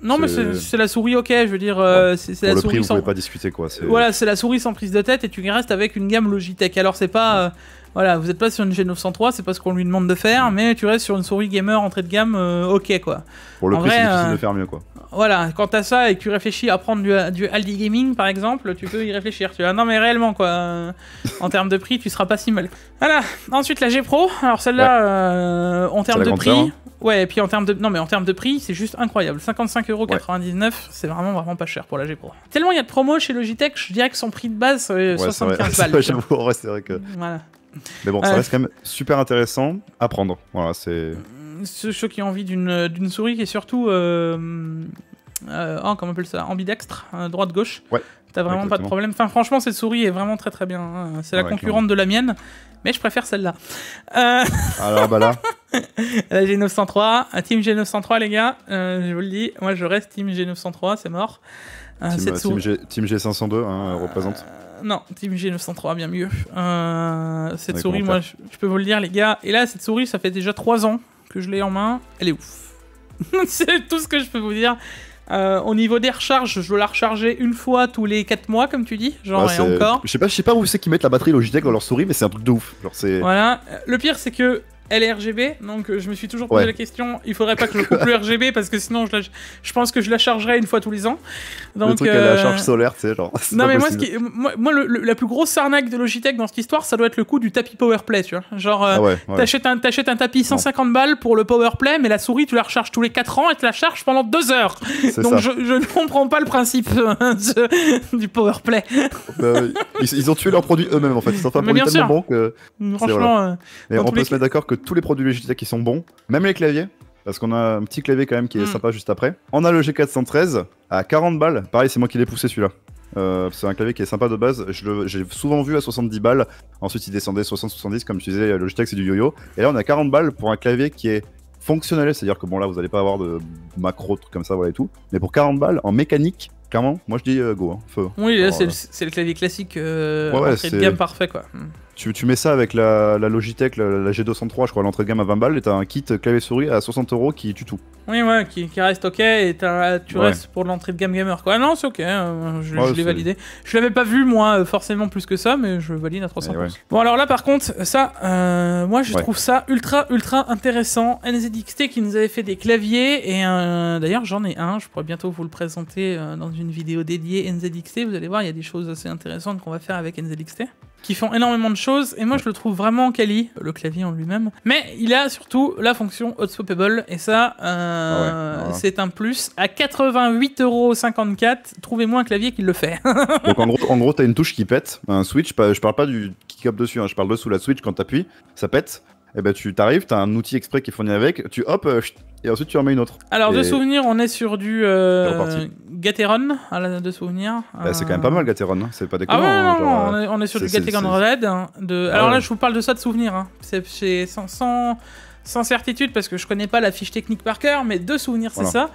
Speaker 1: Non, mais c'est la souris, ok, je veux dire, euh, c'est la souris. sans... pas discuter, quoi. Voilà, c'est la souris sans prise de tête et tu restes avec une gamme Logitech. Alors, c'est pas. Euh, voilà, vous êtes pas sur une G903, c'est pas ce qu'on lui demande de faire, mais tu restes sur une souris gamer entrée de gamme, euh, ok, quoi. Pour le prix, c'est difficile de faire mieux, quoi voilà, quand t'as ça et que tu réfléchis à prendre du, du, Aldi Gaming par exemple, tu peux y réfléchir. Tu non mais réellement quoi, euh, en termes de prix, tu seras pas si mal. Voilà, ensuite la G Pro, alors celle-là, euh, en termes de prix, hein. ouais, et puis en termes de. Non mais en termes de prix, c'est juste incroyable. 55,99€, c'est vraiment vraiment pas cher pour la G Pro. Tellement il y a de promos chez Logitech, je dirais que son prix de base, c'est 75 <laughs> balles. Ouais, J'avoue, c'est
Speaker 2: vrai que. Voilà. Mais bon, ça euh. reste quand même super intéressant à prendre. Voilà, c'est
Speaker 1: ceux, qui ont envie d'une souris qui est surtout. Euh, euh, oh, comment on appelle ça Ambidextre, hein, droite-gauche. Ouais. T'as vraiment pas de problème. Enfin, franchement, cette souris est vraiment très très bien. Hein. C'est la concurrente de la mienne, mais je préfère celle-là. Euh, Alors, bah là. <laughs> la G903, Team G903, les gars, je vous le dis, moi je reste Team G903, c'est mort. team,
Speaker 2: team, G, 502 hein, représente.
Speaker 1: Non, Team G903, bien mieux. cette souris, moi, je, je, peux vous le dire, les gars. Et là, cette souris, ça fait déjà 3 ans que je l'ai en main, elle est ouf. <laughs> c'est tout ce que je peux vous dire. Euh, au niveau des recharges, je dois la recharger une fois tous les 4 mois, comme tu dis. Genre, et encore.
Speaker 2: Je sais pas, je sais pas où c'est qu'ils mettent la batterie Logitech dans leur souris, mais c'est un truc de ouf. Genre,
Speaker 1: voilà. Euh, le pire, c'est que elle est RGB, donc euh, je me suis toujours posé la question. Il faudrait pas que je coupe le RGB parce que sinon je, pense que je la chargerai une fois tous les ans. Donc, le truc la charge euh, solaire, tu sais, genre. <laughs> Non mais moi, qui, moi, la plus grosse arnaque de Logitech dans cette histoire, ça doit être le coût du tapis PowerPlay, tu vois. Genre, euh, ah t'achètes un, tapis 150 balles pour le PowerPlay, mais la souris tu la recharges tous les 4 ans et tu la charges pendant 2 heures. Donc je, ne comprends pas le principe hein, du PowerPlay.
Speaker 2: Bah, ils, ont tué leur produit eux-mêmes en fait. Ils ont fait un tellement bon que. Franchement, euh, on peut se mettre d'accord que tous les produits Logitech qui sont bons, même les claviers, parce qu'on a un petit clavier quand même qui est hmm. sympa juste après. On a le G413 à 40 balles. Pareil, c'est moi qui l'ai poussé celui-là. Euh, c'est un clavier qui est sympa de base. J'ai souvent vu à 70 balles. Ensuite, il descendait 60-70, comme je disais, euh, Logitech c'est du yo Et là, on a 40 balles pour un clavier qui est fonctionnel. C'est-à-dire que bon, là, vous n'allez pas avoir de macro, trucs comme ça, voilà et tout. Mais pour 40 balles, en mécanique, clairement, moi je dis euh, go, hein, feu.
Speaker 1: Oui, c'est le, clavier classique, c'est bien de gamme parfait quoi. Hmm.
Speaker 2: Tu, mets ça avec la, Logitech, la, G203, je crois, l'entrée de gamme à 20 balles, et t'as un kit clavier-souris à 60 euros qui tue tout.
Speaker 1: Oui, ouais, qui, reste ok, et tu restes pour l'entrée de gamme gamer. Quoi. Ah non, c'est ok, hein, je, l'ai validé. Je l'avais pas vu, moi, euh, forcément plus que ça, mais je valide à 300 eh Bon, alors là, par contre, ça, euh, moi, je trouve ça ultra, ultra intéressant. NZXT qui nous avait fait des claviers, et euh, d'ailleurs, j'en ai un, je pourrais bientôt vous le présenter dans une vidéo dédiée NZXT. Vous allez voir, il y a des choses assez intéressantes qu'on va faire avec NZXT qui font énormément de choses, et moi je le trouve vraiment quali, le clavier en lui-même. Mais il a surtout la fonction hot swappable, et ça, euh, ah c'est un plus. À 88,54€, trouvez-moi un clavier qui le fait. <laughs>
Speaker 2: Donc en gros, en gros t'as une touche qui pète, un switch, je parle pas du kick-up dessus, hein, je parle de sous la switch quand t'appuies, ça pète et eh ben tu t'arrives, tu as un outil exprès qui est fourni avec, tu hop, euh, et ensuite tu en mets une autre. Alors de souvenir,
Speaker 1: on est sur du euh, Gateron, de souvenir. Bah, c'est quand même euh. pas mal
Speaker 2: Gateron, hein, c'est pas déconnant. Ah non, hein, non, on, est, sur du Gateron Red. Hein, de... Ah alors là, je vous
Speaker 1: parle de ça de souvenir, c'est sans, certitude parce que je connais pas la fiche technique par cœur, mais de souvenir, c'est ça.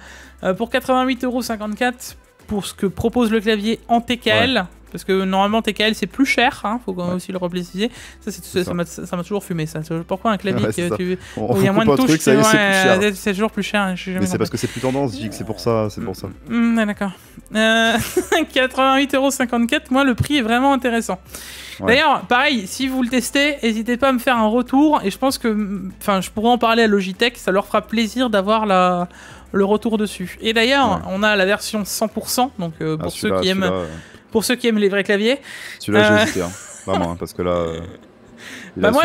Speaker 1: pour 88,54€ pour ce que propose le clavier en TKL. Parce que normalement, TKL c'est plus cher, hein, faut aussi le repliciser Ça, c'est, ça, m'a, toujours fumé ça. Pourquoi un clavier a moins de touches c'est, toujours plus cher. Hein, Mais c'est parce
Speaker 2: que c'est plus tendance, que c'est pour ça. C'est pour ça.
Speaker 1: Mm, d'accord. Euh, 88,54€, <laughs> moi le prix est vraiment intéressant. D'ailleurs, pareil, si vous le testez, n'hésitez pas à me faire un retour. Et je pense que mm, enfin, je pourrais en parler à Logitech, ça leur fera plaisir d'avoir le retour dessus. Et d'ailleurs, on a la version 100%, donc euh, ah, pour ceux qui aiment pour ceux qui aiment les vrais claviers. Celui-là, j'ai euh, hésité, hein.
Speaker 2: vraiment, hein, parce que là. Euh, <laughs> il bah, moi,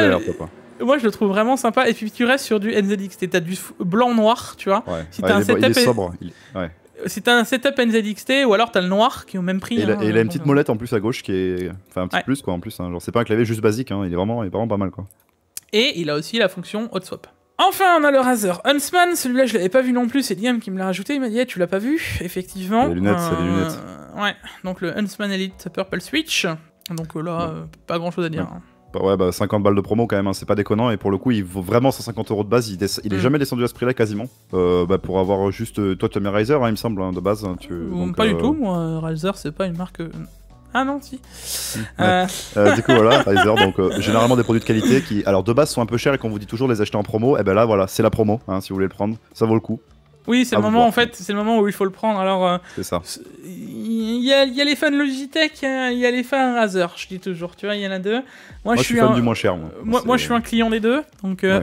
Speaker 1: moi je le trouve vraiment sympa et puis tu restes sur du NZXT. t'as du blanc noir tu vois C'est un setup sobre as un setup NZXT ou alors t'as le noir qui est au même prix et, il a hein, une euh, petite
Speaker 2: molette en plus à gauche qui est enfin un petit plus quoi en plus hein. genre c'est pas un clavier juste basique hein. il est vraiment il est vraiment pas mal quoi
Speaker 1: et il a aussi la fonction hot swap Enfin, on a le Razer Huntsman. Celui-là, je l'avais pas vu non plus. C'est Liam qui me l'a rajouté. Il m'a dit eh, Tu l'as pas vu Effectivement. Les lunettes, c'est les euh, lunettes. Ouais, donc le Huntsman Elite Purple Switch. Donc là, euh, pas grand chose à dire.
Speaker 2: Ouais. Hein. bah 50 bah, balles de promo quand même, hein. c'est pas déconnant. Et pour le coup, il vaut vraiment 150 euros de base. Il, il est mm. jamais descendu à ce prix-là quasiment. Euh, bah, pour avoir juste. Toi, tu as mis Razer, il me semble, hein, de base. pas du tout,
Speaker 1: moi. Razer, c'est pas une marque. Ah non, si. Euh. Euh, du coup,
Speaker 2: voilà, Pfizer, donc euh, généralement des produits de qualité qui, alors de base, sont un peu chers et qu'on vous dit toujours de les acheter en promo. Et eh ben là, voilà, c'est la promo, hein, si vous voulez le prendre, ça vaut le coup.
Speaker 1: Oui, c'est le moment en fait, c'est le moment où il faut le prendre. Alors, euh, ça. Il y, a les fans Logitech, hein, il y, a les fans Razer. Je dis toujours, tu vois, il y en a deux. Moi, je suis un... du moins cher. Moi, moi, je suis un client des deux, donc. Euh,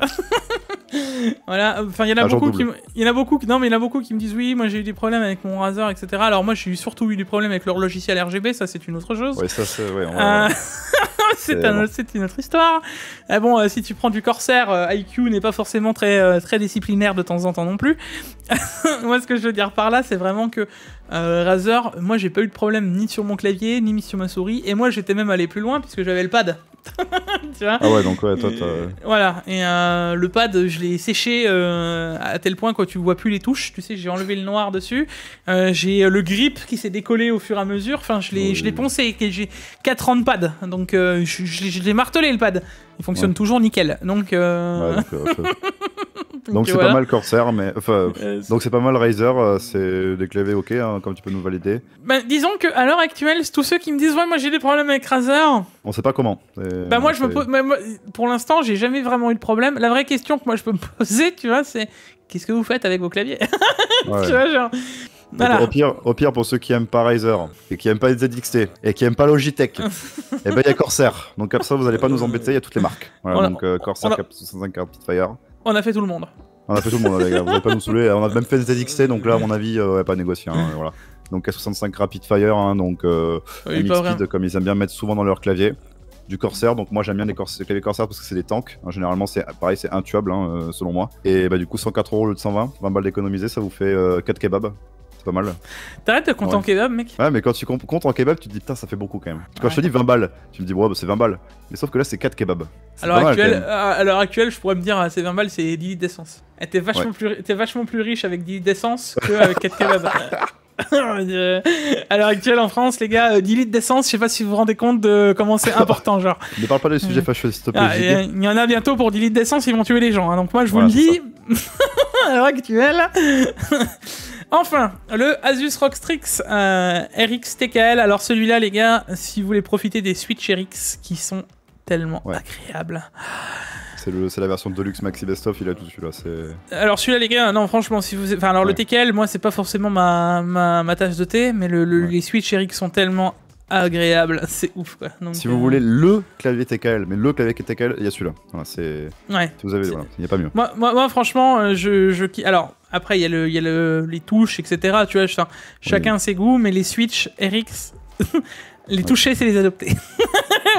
Speaker 1: <laughs> voilà. Enfin, il y en a beaucoup qui, il y en a beaucoup, non, mais il y en a beaucoup qui me disent oui, moi j'ai eu des problèmes avec mon Razer, etc. Alors moi, j'ai surtout eu des problèmes avec leur logiciel RGB. Ça, c'est une autre chose. Ouais,
Speaker 2: ça, c'est. Euh,
Speaker 1: <laughs> c'est une autre histoire. bon, si tu prends du Corsair, IQ n'est pas forcément très, très disciplinaire de temps en temps non plus. <laughs> moi, ce que je veux dire par là, c'est vraiment que euh, Razer, moi, j'ai pas eu de problème ni sur mon clavier, ni sur ma souris. Et moi, j'étais même allé plus loin puisque j'avais le pad. <laughs> tu vois ah ouais, donc ouais, toi, Voilà, et euh, le pad, je l'ai séché euh, à tel point que tu vois plus les touches. Tu sais, j'ai enlevé le noir dessus. j'ai le grip qui s'est décollé au fur et à mesure. Enfin, je l'ai oui. poncé. J'ai 4 ans de pad. Donc, je, l'ai martelé le pad. Il fonctionne toujours nickel. Donc. Ouais, donc
Speaker 2: <laughs> Donc c'est pas mal Corsair, mais enfin, <laughs> donc c'est pas mal Razer, euh, c'est des claviers ok, hein, comme tu peux nous valider.
Speaker 1: Ben, disons que à l'heure actuelle, tous ceux qui me disent ouais moi j'ai des problèmes avec Razer.
Speaker 2: On sait pas comment. bah moi je me pose,
Speaker 1: pour l'instant j'ai jamais vraiment eu de problème. La vraie question que moi je peux me <laughs> poser, tu vois, c'est qu'est-ce que vous faites avec vos claviers <laughs> Tu vois genre. Au,
Speaker 2: pire, au pire, pour ceux qui aiment pas Razer, et qui aiment pas ZXT, et qui aiment pas Logitech, et eh ben il y a Corsair. Donc comme ça, vous allez pas nous embêter, il y a toutes les marques. Voilà, donc euh, Corsair, Cap 65, on a fait tout le monde. On a fait tout le monde, les gars, vous n'allez pas nous saouler. On a même fait des ZXT, donc là, à mon avis, euh, on pas négocier. Hein, voilà. Donc K65 Rapid Fire, hein, donc euh, comme ils aiment bien mettre souvent dans leur clavier. Du Corsair, donc moi j'aime bien les, claviers Corsair parce que c'est des tanks. Hein, généralement, c'est pareil, c'est intuable euh, selon moi. Et bah, du coup, 104 euros au lieu de 120, 20 balles d'économiser, ça vous fait 4 euh, kebabs mal.
Speaker 1: T'arrêtes de compter en kebab, mec
Speaker 2: Ouais, mais quand tu comptes en kebab, tu te dis putain, ça fait beaucoup quand même. Quand je te dis 20 balles, tu me dis ouais, bah, c'est 20 balles. Mais sauf que là, c'est 4 kebabs. À
Speaker 1: l'heure actuelle, je pourrais me dire ah, c'est 20 balles, c'est 10 litres d'essence. Eh, t'es vachement, plus, vachement plus riche avec 10 litres d'essence euh, qu'avec 4 kebabs. <laughs> Euh, à l'heure actuelle en France, les gars, 10 euh, litres d'essence, je sais pas si vous vous rendez compte de comment c'est important, genre. <laughs> ne parle pas des sujets mm. fâcheux, s'il te plaît. Ah, il y en a bientôt pour 10 litres d'essence, ils vont tuer les gens. Hein. Donc moi, je vous le dis, <laughs> à l'heure actuelle. Enfin, le Asus ROG Strix euh, RX TKL. Alors celui-là, les gars, si vous voulez profiter des Switch RX qui sont tellement agréables.
Speaker 2: C'est la version Deluxe Maxi Best Of, il a tout celui-là.
Speaker 1: Alors celui-là, les gars, non, franchement, si vous. Enfin, alors le TKL, moi, c'est pas forcément ma, ma, tâche de thé, mais les Switch RX sont tellement agréables. <laughs> c'est ouf si vous euh, voulez
Speaker 2: le clavier TKL, mais le clavier TKL, il y a celui-là. c'est. Ouais. vous avez, il n'y a pas mieux.
Speaker 1: Moi, moi franchement, euh, je, je, alors après, il y a, le, y a le, les touches, etc. Tu vois, chacun ses goûts, mais les Switch RX, <laughs> les toucher, c'est les adopter. <laughs>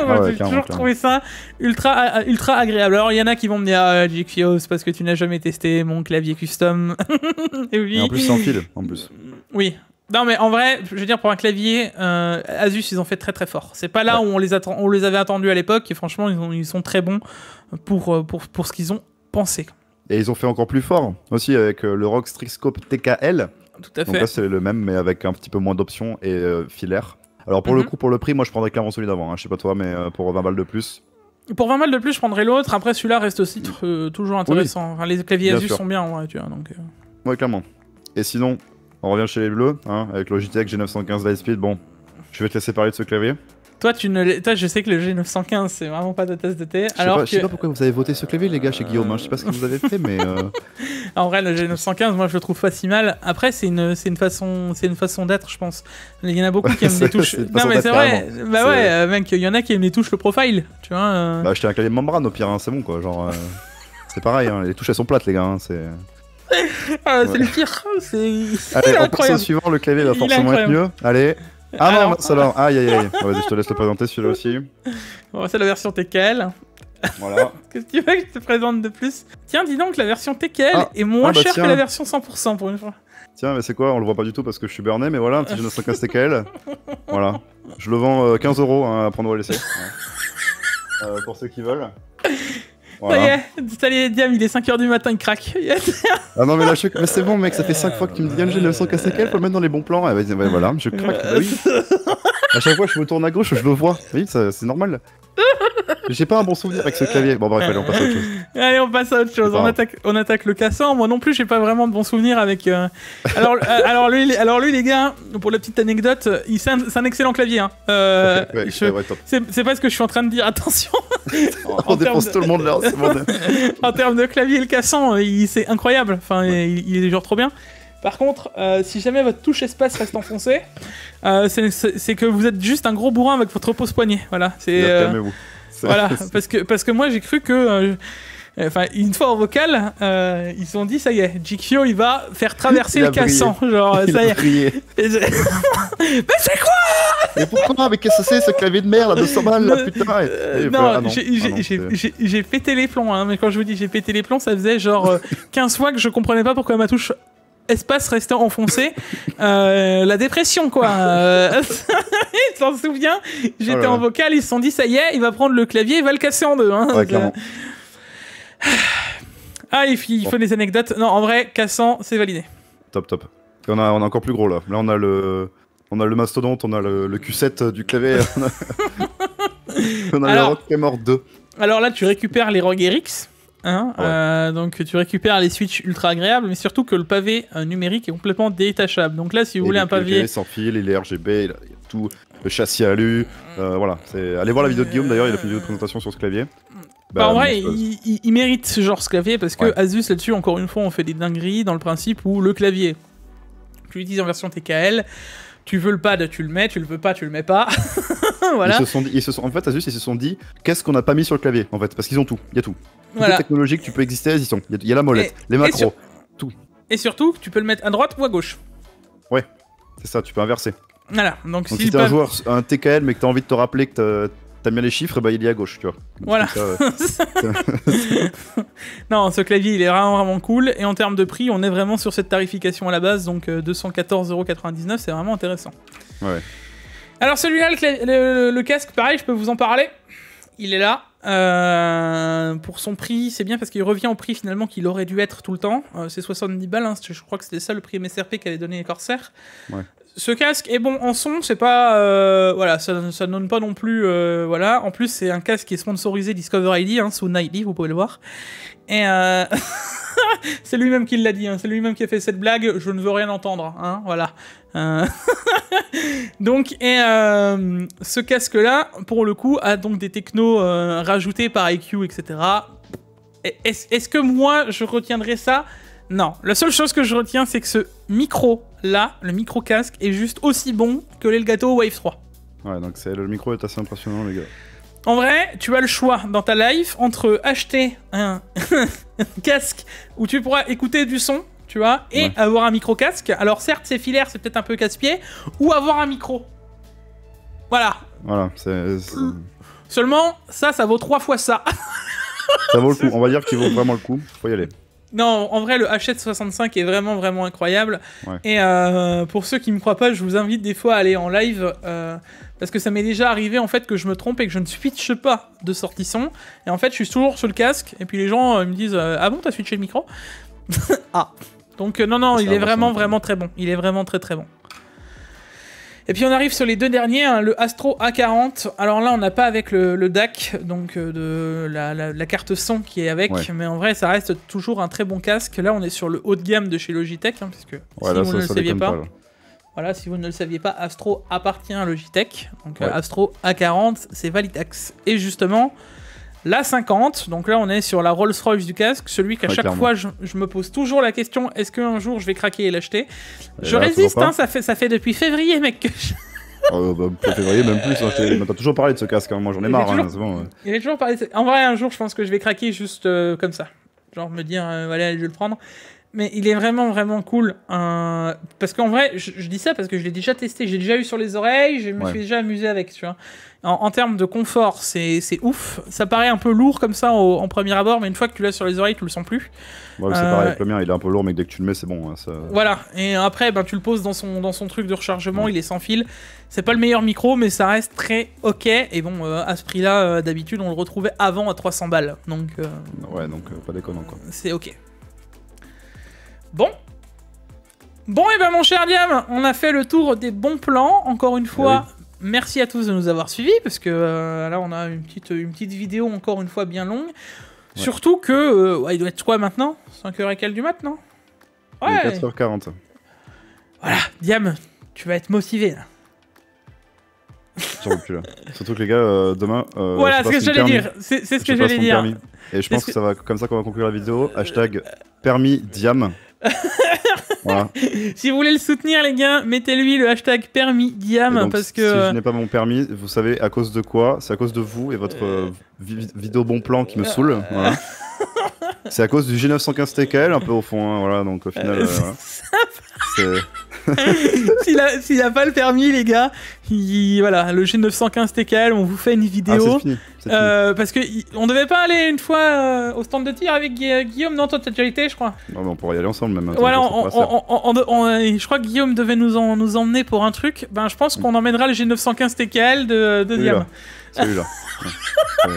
Speaker 1: Ah j'ai toujours trouvé ça ultra, euh, ultra agréable. Alors, il y en a qui vont me dire ah, Jigfios parce que tu n'as jamais testé mon clavier custom. <laughs> Et oui. en plus, sans fil, en plus. Oui. Non, mais en vrai, je veux dire, pour un clavier, euh, Asus, ils ont fait très très fort. C'est pas là où on les, on les avait attendus à l'époque, et franchement, ils, ils sont très bons pour, euh, pour, pour ce qu'ils ont pensé.
Speaker 2: Et ils ont fait encore plus fort aussi avec euh, le Rock Strixscope TKL. Tout à fait. Donc là, c'est le même, mais avec un petit peu moins d'options et euh, filaire. Alors pour le mhm. coup, pour le prix, moi je prendrais clairement celui d'avant. Hein. Je sais pas toi, mais euh, pour 20 balles de plus.
Speaker 1: Pour 20 balles de plus, je prendrais l'autre. Après, celui-là reste aussi toujours intéressant. les claviers Asus sont bien, ouais, tu vois. Donc,
Speaker 2: Ouais, clairement. Et sinon, on revient chez les bleus, hein, avec Logitech G915 Lightspeed. Bon, je vais te laisser parler de ce clavier.
Speaker 1: Toi, tu ne... je sais que le G915, c'est vraiment pas de tasse de thé. Je alors sais, pas, je sais pas
Speaker 2: pourquoi vous avez voté ce clavier, les gars, chez Guillaume. Hein. Je sais pas ce que vous avez fait, mais. Euh.
Speaker 1: <laughs> en vrai, le G915, moi, je le trouve pas si mal. Après, c'est une, une façon, une façon d'être, je pense. Il y en a beaucoup qui aiment les touches. Non, mais c'est vrai. Bah ouais, euh, mec, il y en a qui aiment les touches, le profile. Tu vois. Euh. Bah,
Speaker 2: acheter un clavier membrane au pire, hein, c'est bon, quoi. Genre, <laughs> c'est pareil, hein, les touches, elles sont plates, les gars. c'est.
Speaker 1: Ah, c'est le pire. <laughs> C'est incroyable. suivant,
Speaker 2: le clavier va forcément être mieux. Allez. Ah non, ça va Aïe aïe aïe. Vas-y, je te laisse le présenter celui-là aussi.
Speaker 1: Bon, c'est la version TKL. Voilà. Qu'est-ce <laughs> que tu veux que je te présente de plus Tiens, dis donc, la version TKL ah, est moins ah bah chère que la version 100% pour une fois.
Speaker 2: Tiens, mais c'est quoi On le voit pas du tout parce que je suis burné mais voilà, un petit Genos TKL. voilà. Je le vends 15 euh, euros hein, à prendre ou à laisser. pour ceux qui veulent. Ça
Speaker 1: y est, il est 5h du matin, il craque. <laughs>
Speaker 2: ah non, mais là, je... mais c'est bon, mec, ça fait 5 fois que tu me dis, Diam, j'ai 900 qu'elle faut le mettre dans les bons plans. Ah, bah, voilà, je craque. bah, oui. À chaque fois, je me tourne à gauche, je le vois. Oui, c'est normal. <laughs> J'ai pas un bon souvenir avec ce clavier. Bon, bref, allez, on passe à autre chose.
Speaker 1: <laughs> Allez, on passe à autre chose. On attaque, on attaque le cassant. Moi non plus, j'ai pas vraiment de bons souvenir avec. Euh, alors, euh, <laughs> alors, lui, alors, lui, les gars, pour la petite anecdote, c'est un, excellent clavier. Hein. Euh, c'est pas ce que je suis en train de dire, attention. <laughs> on dépense tout le monde là. en termes de clavier, le cassant, c'est incroyable. Enfin, il, est genre trop bien. Par contre, si jamais votre touche espace reste enfoncée, c'est que vous êtes juste un gros bourrin avec votre pose poignet. Voilà. C'est voilà, <laughs> parce que, moi j'ai cru que. Euh, enfin, une fois en vocal, euh, ils ont dit ça y est, Jikyo il va faire traverser le cassant. Genre, <laughs> ça y est. <laughs> mais c'est quoi Mais pourquoi Mais qu'est-ce que c'est ce clavier de merde là, 200 balles là, putain Non, j'ai pété les plombs, hein, mais quand je vous dis j'ai pété les plombs, ça faisait genre 15 euh, fois que je comprenais pas pourquoi ma touche espace restant enfoncé, euh, la dépression, quoi. tu euh, t'en <laughs> souviens J'étais oh en vocal, ils se sont dit, ça y est, il va prendre le clavier, il va le casser en deux. Hein. Ah, il faut, des anecdotes. Non, en vrai, cassant, c'est validé.
Speaker 2: Top, top. On a, on encore plus gros, là. Là, on a le... On a le mastodonte, on a le, Q7 du clavier, <laughs> on a, le a qui est mort, 2.
Speaker 1: Alors là, tu récupères les rogues euh, donc tu récupères les switches ultra agréables, mais surtout que le pavé euh, numérique est complètement détachable. Donc là, si vous voulez un pavé sans
Speaker 2: fil, il est RGB, il a tout le châssis alu, euh, voilà. Allez voir la vidéo de Guillaume d'ailleurs, il a fait une vidéo de présentation sur ce clavier. Mm. Bah, bah, en vrai,
Speaker 1: il, mérite ce genre ce clavier parce que Asus là-dessus, encore une fois, on fait des dingueries dans le principe où le clavier, tu l'utilises en version TKL, tu veux le pad, tu le mets, tu le veux pas, tu le mets pas. <laughs> voilà. Ils se sont,
Speaker 2: ils sont en fait, Asus, ils se sont dit, qu'est-ce qu'on a pas mis sur le clavier en fait, parce qu'ils ont tout, il y a tout voilà. technologie tu peux exister, elles y sont. Il y, a la molette, les macros,
Speaker 1: tout. Et surtout, tu peux le mettre à droite ou à gauche.
Speaker 2: Ouais, c'est ça, tu peux inverser. Voilà, donc, si, t'es un joueur, un TKL, mais que t'as envie de te rappeler que t'as bien les chiffres, bah, il est à gauche, tu vois. Voilà.
Speaker 1: <laughs> <laughs> non, ce clavier, il est vraiment, vraiment cool. Et en termes de prix, on est vraiment sur cette tarification à la base, donc 214,99€, euh, c'est vraiment intéressant. Ouais. Alors celui-là, le, casque, pareil, je peux vous en parler. Il est là. Euh, pour son prix, c'est bien parce qu'il revient au prix finalement qu'il aurait dû être tout le temps. Euh, c'est 70 balles, hein. je crois que c'était ça le prix MSRP qu'avait donné les Corsair. Ce casque est bon en son, c'est pas. Euh, voilà, ça, ça, donne pas non plus. Euh, voilà. En plus, c'est un casque qui est sponsorisé Discover ID, hein, sous Nightly, vous pouvez le voir. Et. <laughs> <laughs> c'est lui-même qui l'a dit, hein. c'est lui-même qui a fait cette blague, je ne veux rien entendre, hein, voilà. Euh. <laughs> donc, euh, ce casque-là, pour le coup, a donc des technos euh, rajoutés par IQ, etc. Est-ce que moi, je retiendrai ça Non. La seule chose que je retiens, c'est que ce micro-là, le micro-casque, est juste aussi bon que l'Elgato Wave 3. Ouais, donc le micro est assez impressionnant, les gars. En vrai, tu as le choix dans ta life entre acheter un, <laughs> casque où tu pourras écouter du son, tu vois, et avoir un micro casque. Alors certes, ces filaires c'est peut-être un peu casse-pied, ou avoir un micro. Voilà.
Speaker 2: Voilà. Mm.
Speaker 1: Seulement, ça, ça vaut trois fois ça.
Speaker 2: ça vaut le <laughs> coup. On va dire qu'il vaut vraiment le coup. Faut y aller.
Speaker 1: Non, en vrai, le h 65 est vraiment, vraiment incroyable. Et euh, pour ceux qui ne me croient pas, je vous invite des fois à aller en live. Euh, parce que ça m'est déjà arrivé en fait que je me trompe et que je ne switche pas de sortie son. Et en fait, je suis toujours sur le casque. Et puis les gens euh, me disent euh, Ah bon, t'as switché le micro <laughs> Ah. Donc euh, non, non, il est vraiment, vraiment très bon. Il est vraiment très, très bon. Et puis on arrive sur les deux derniers, hein, le Astro A40. Alors là, on n'a pas avec le, DAC, donc de la, carte son qui est avec, mais en vrai, ça reste toujours un très bon casque. Là, on est sur le haut de gamme de chez Logitech, hein, parce que si vous ne le saviez pas voilà, si vous ne le saviez pas, Astro appartient à Logitech. Donc euh, Astro A40, c'est Valitax. Et justement, l'A50, donc là on est sur la Rolls-Royce du casque, celui qu'à chaque fois je, me pose toujours la question, est-ce qu'un jour je vais craquer et l'acheter eh Je résiste, hein, ça, fait, ça fait depuis février mec que
Speaker 2: <laughs> oh, bah, février, même plus. Hein, T'as toujours parlé de ce casque. Hein. Moi, j'en ai marre. Hein,
Speaker 1: toujours parlé. En vrai, un jour, je pense que je vais craquer juste euh, comme ça. Genre me dire, allez, euh, je vais le prendre mais il est vraiment vraiment cool. parce qu'en vrai, je, dis ça parce que je l'ai déjà testé, j'ai déjà eu sur les oreilles, je me suis déjà amusé avec. Tu vois. En, termes de confort, c'est ouf. Ça paraît un peu lourd comme ça en premier abord, mais une fois que tu l'as sur les oreilles, tu le sens plus. Ouais, c'est pareil avec euh,
Speaker 2: le mien, il est un peu lourd, mais dès que tu le mets, c'est bon. Hein,
Speaker 1: voilà. Et après, ben, tu le poses dans son, dans son truc de rechargement, il est sans fil. C'est pas le meilleur micro, mais ça reste très ok. Et bon, euh, à ce prix-là, euh, d'habitude, on le retrouvait avant à 300 balles. Donc.
Speaker 2: Ouais, donc pas déconnant quoi.
Speaker 1: C'est ok. Bon. Bon, et eh ben mon cher Diam, on a fait le tour des bons plans. Encore une fois, merci à tous de nous avoir suivis, parce que euh, là, on a une petite, une petite vidéo, encore une fois, bien longue. Surtout que, euh, il doit être quoi maintenant 5 h quelques du mat, non Ouais. 4h40. Voilà, Diam, tu vas être motivé, là.
Speaker 2: Plus, là. Hein. Surtout que les gars, euh, demain. voilà, c'est ce que j'allais dire. C'est ce que j'allais dire. Et je pense que... que ça va comme ça qu'on va conclure la vidéo. Hashtag permis Diam. <laughs>
Speaker 1: si vous voulez le soutenir, les gars, mettez-lui le hashtag permis diam parce que. Si je
Speaker 2: n'ai pas mon permis, vous savez à cause de quoi C'est à cause de vous et votre euh, vidéo bon plan qui me euh. saoule. C'est à cause du G915 TKL un peu au fond, hein, voilà. Donc au final, euh, voilà. <laughs>
Speaker 1: <laughs> S'il n'a pas le permis, les gars, voilà, le G915 TKL, on vous fait une ah, vidéo. Euh, parce que on devait pas aller une fois euh, au stand de tir avec Guillaume, non, toi je crois.
Speaker 2: on pourrait y aller ensemble même. Hein,
Speaker 1: je crois que Guillaume devait nous, nous emmener pour un truc. Ben, je pense qu'on emmènera le G915 TKL de, euh, deuxième. Celui-là.
Speaker 2: <laughs>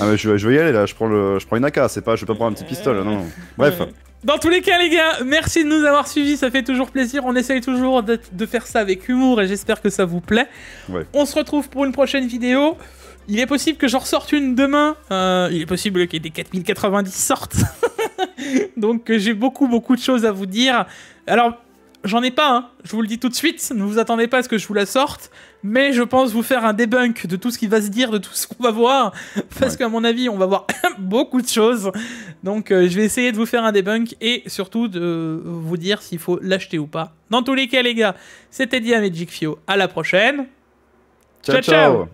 Speaker 2: Ah, je, vais y aller là, je prends, je prends une AK, c'est pas, je vais pas prendre un petit pistolet, non. Bref.
Speaker 1: Dans tous les cas, les gars, merci de nous avoir suivis. Ça fait toujours plaisir. On essaye toujours de, faire ça avec humour et j'espère que ça vous plaît. On se retrouve pour une prochaine vidéo. Il est possible que j'en ressorte une demain. Euh, il est possible que des 4090 sortent. <laughs> Donc j'ai beaucoup, beaucoup de choses à vous dire. Alors, j'en ai pas, hein. je vous le dis tout de suite. Ne vous attendez pas à ce que je vous la sorte mais je pense vous faire un debunk de tout ce qui va se dire, de tout ce qu'on va voir, parce qu'à mon avis, on va voir <laughs> beaucoup de choses. Donc, euh, je vais essayer de vous faire un debunk et surtout de vous dire s'il faut l'acheter ou pas. Dans tous les cas, les gars, c'était Dia Magic Fio. À la prochaine. ciao. ciao.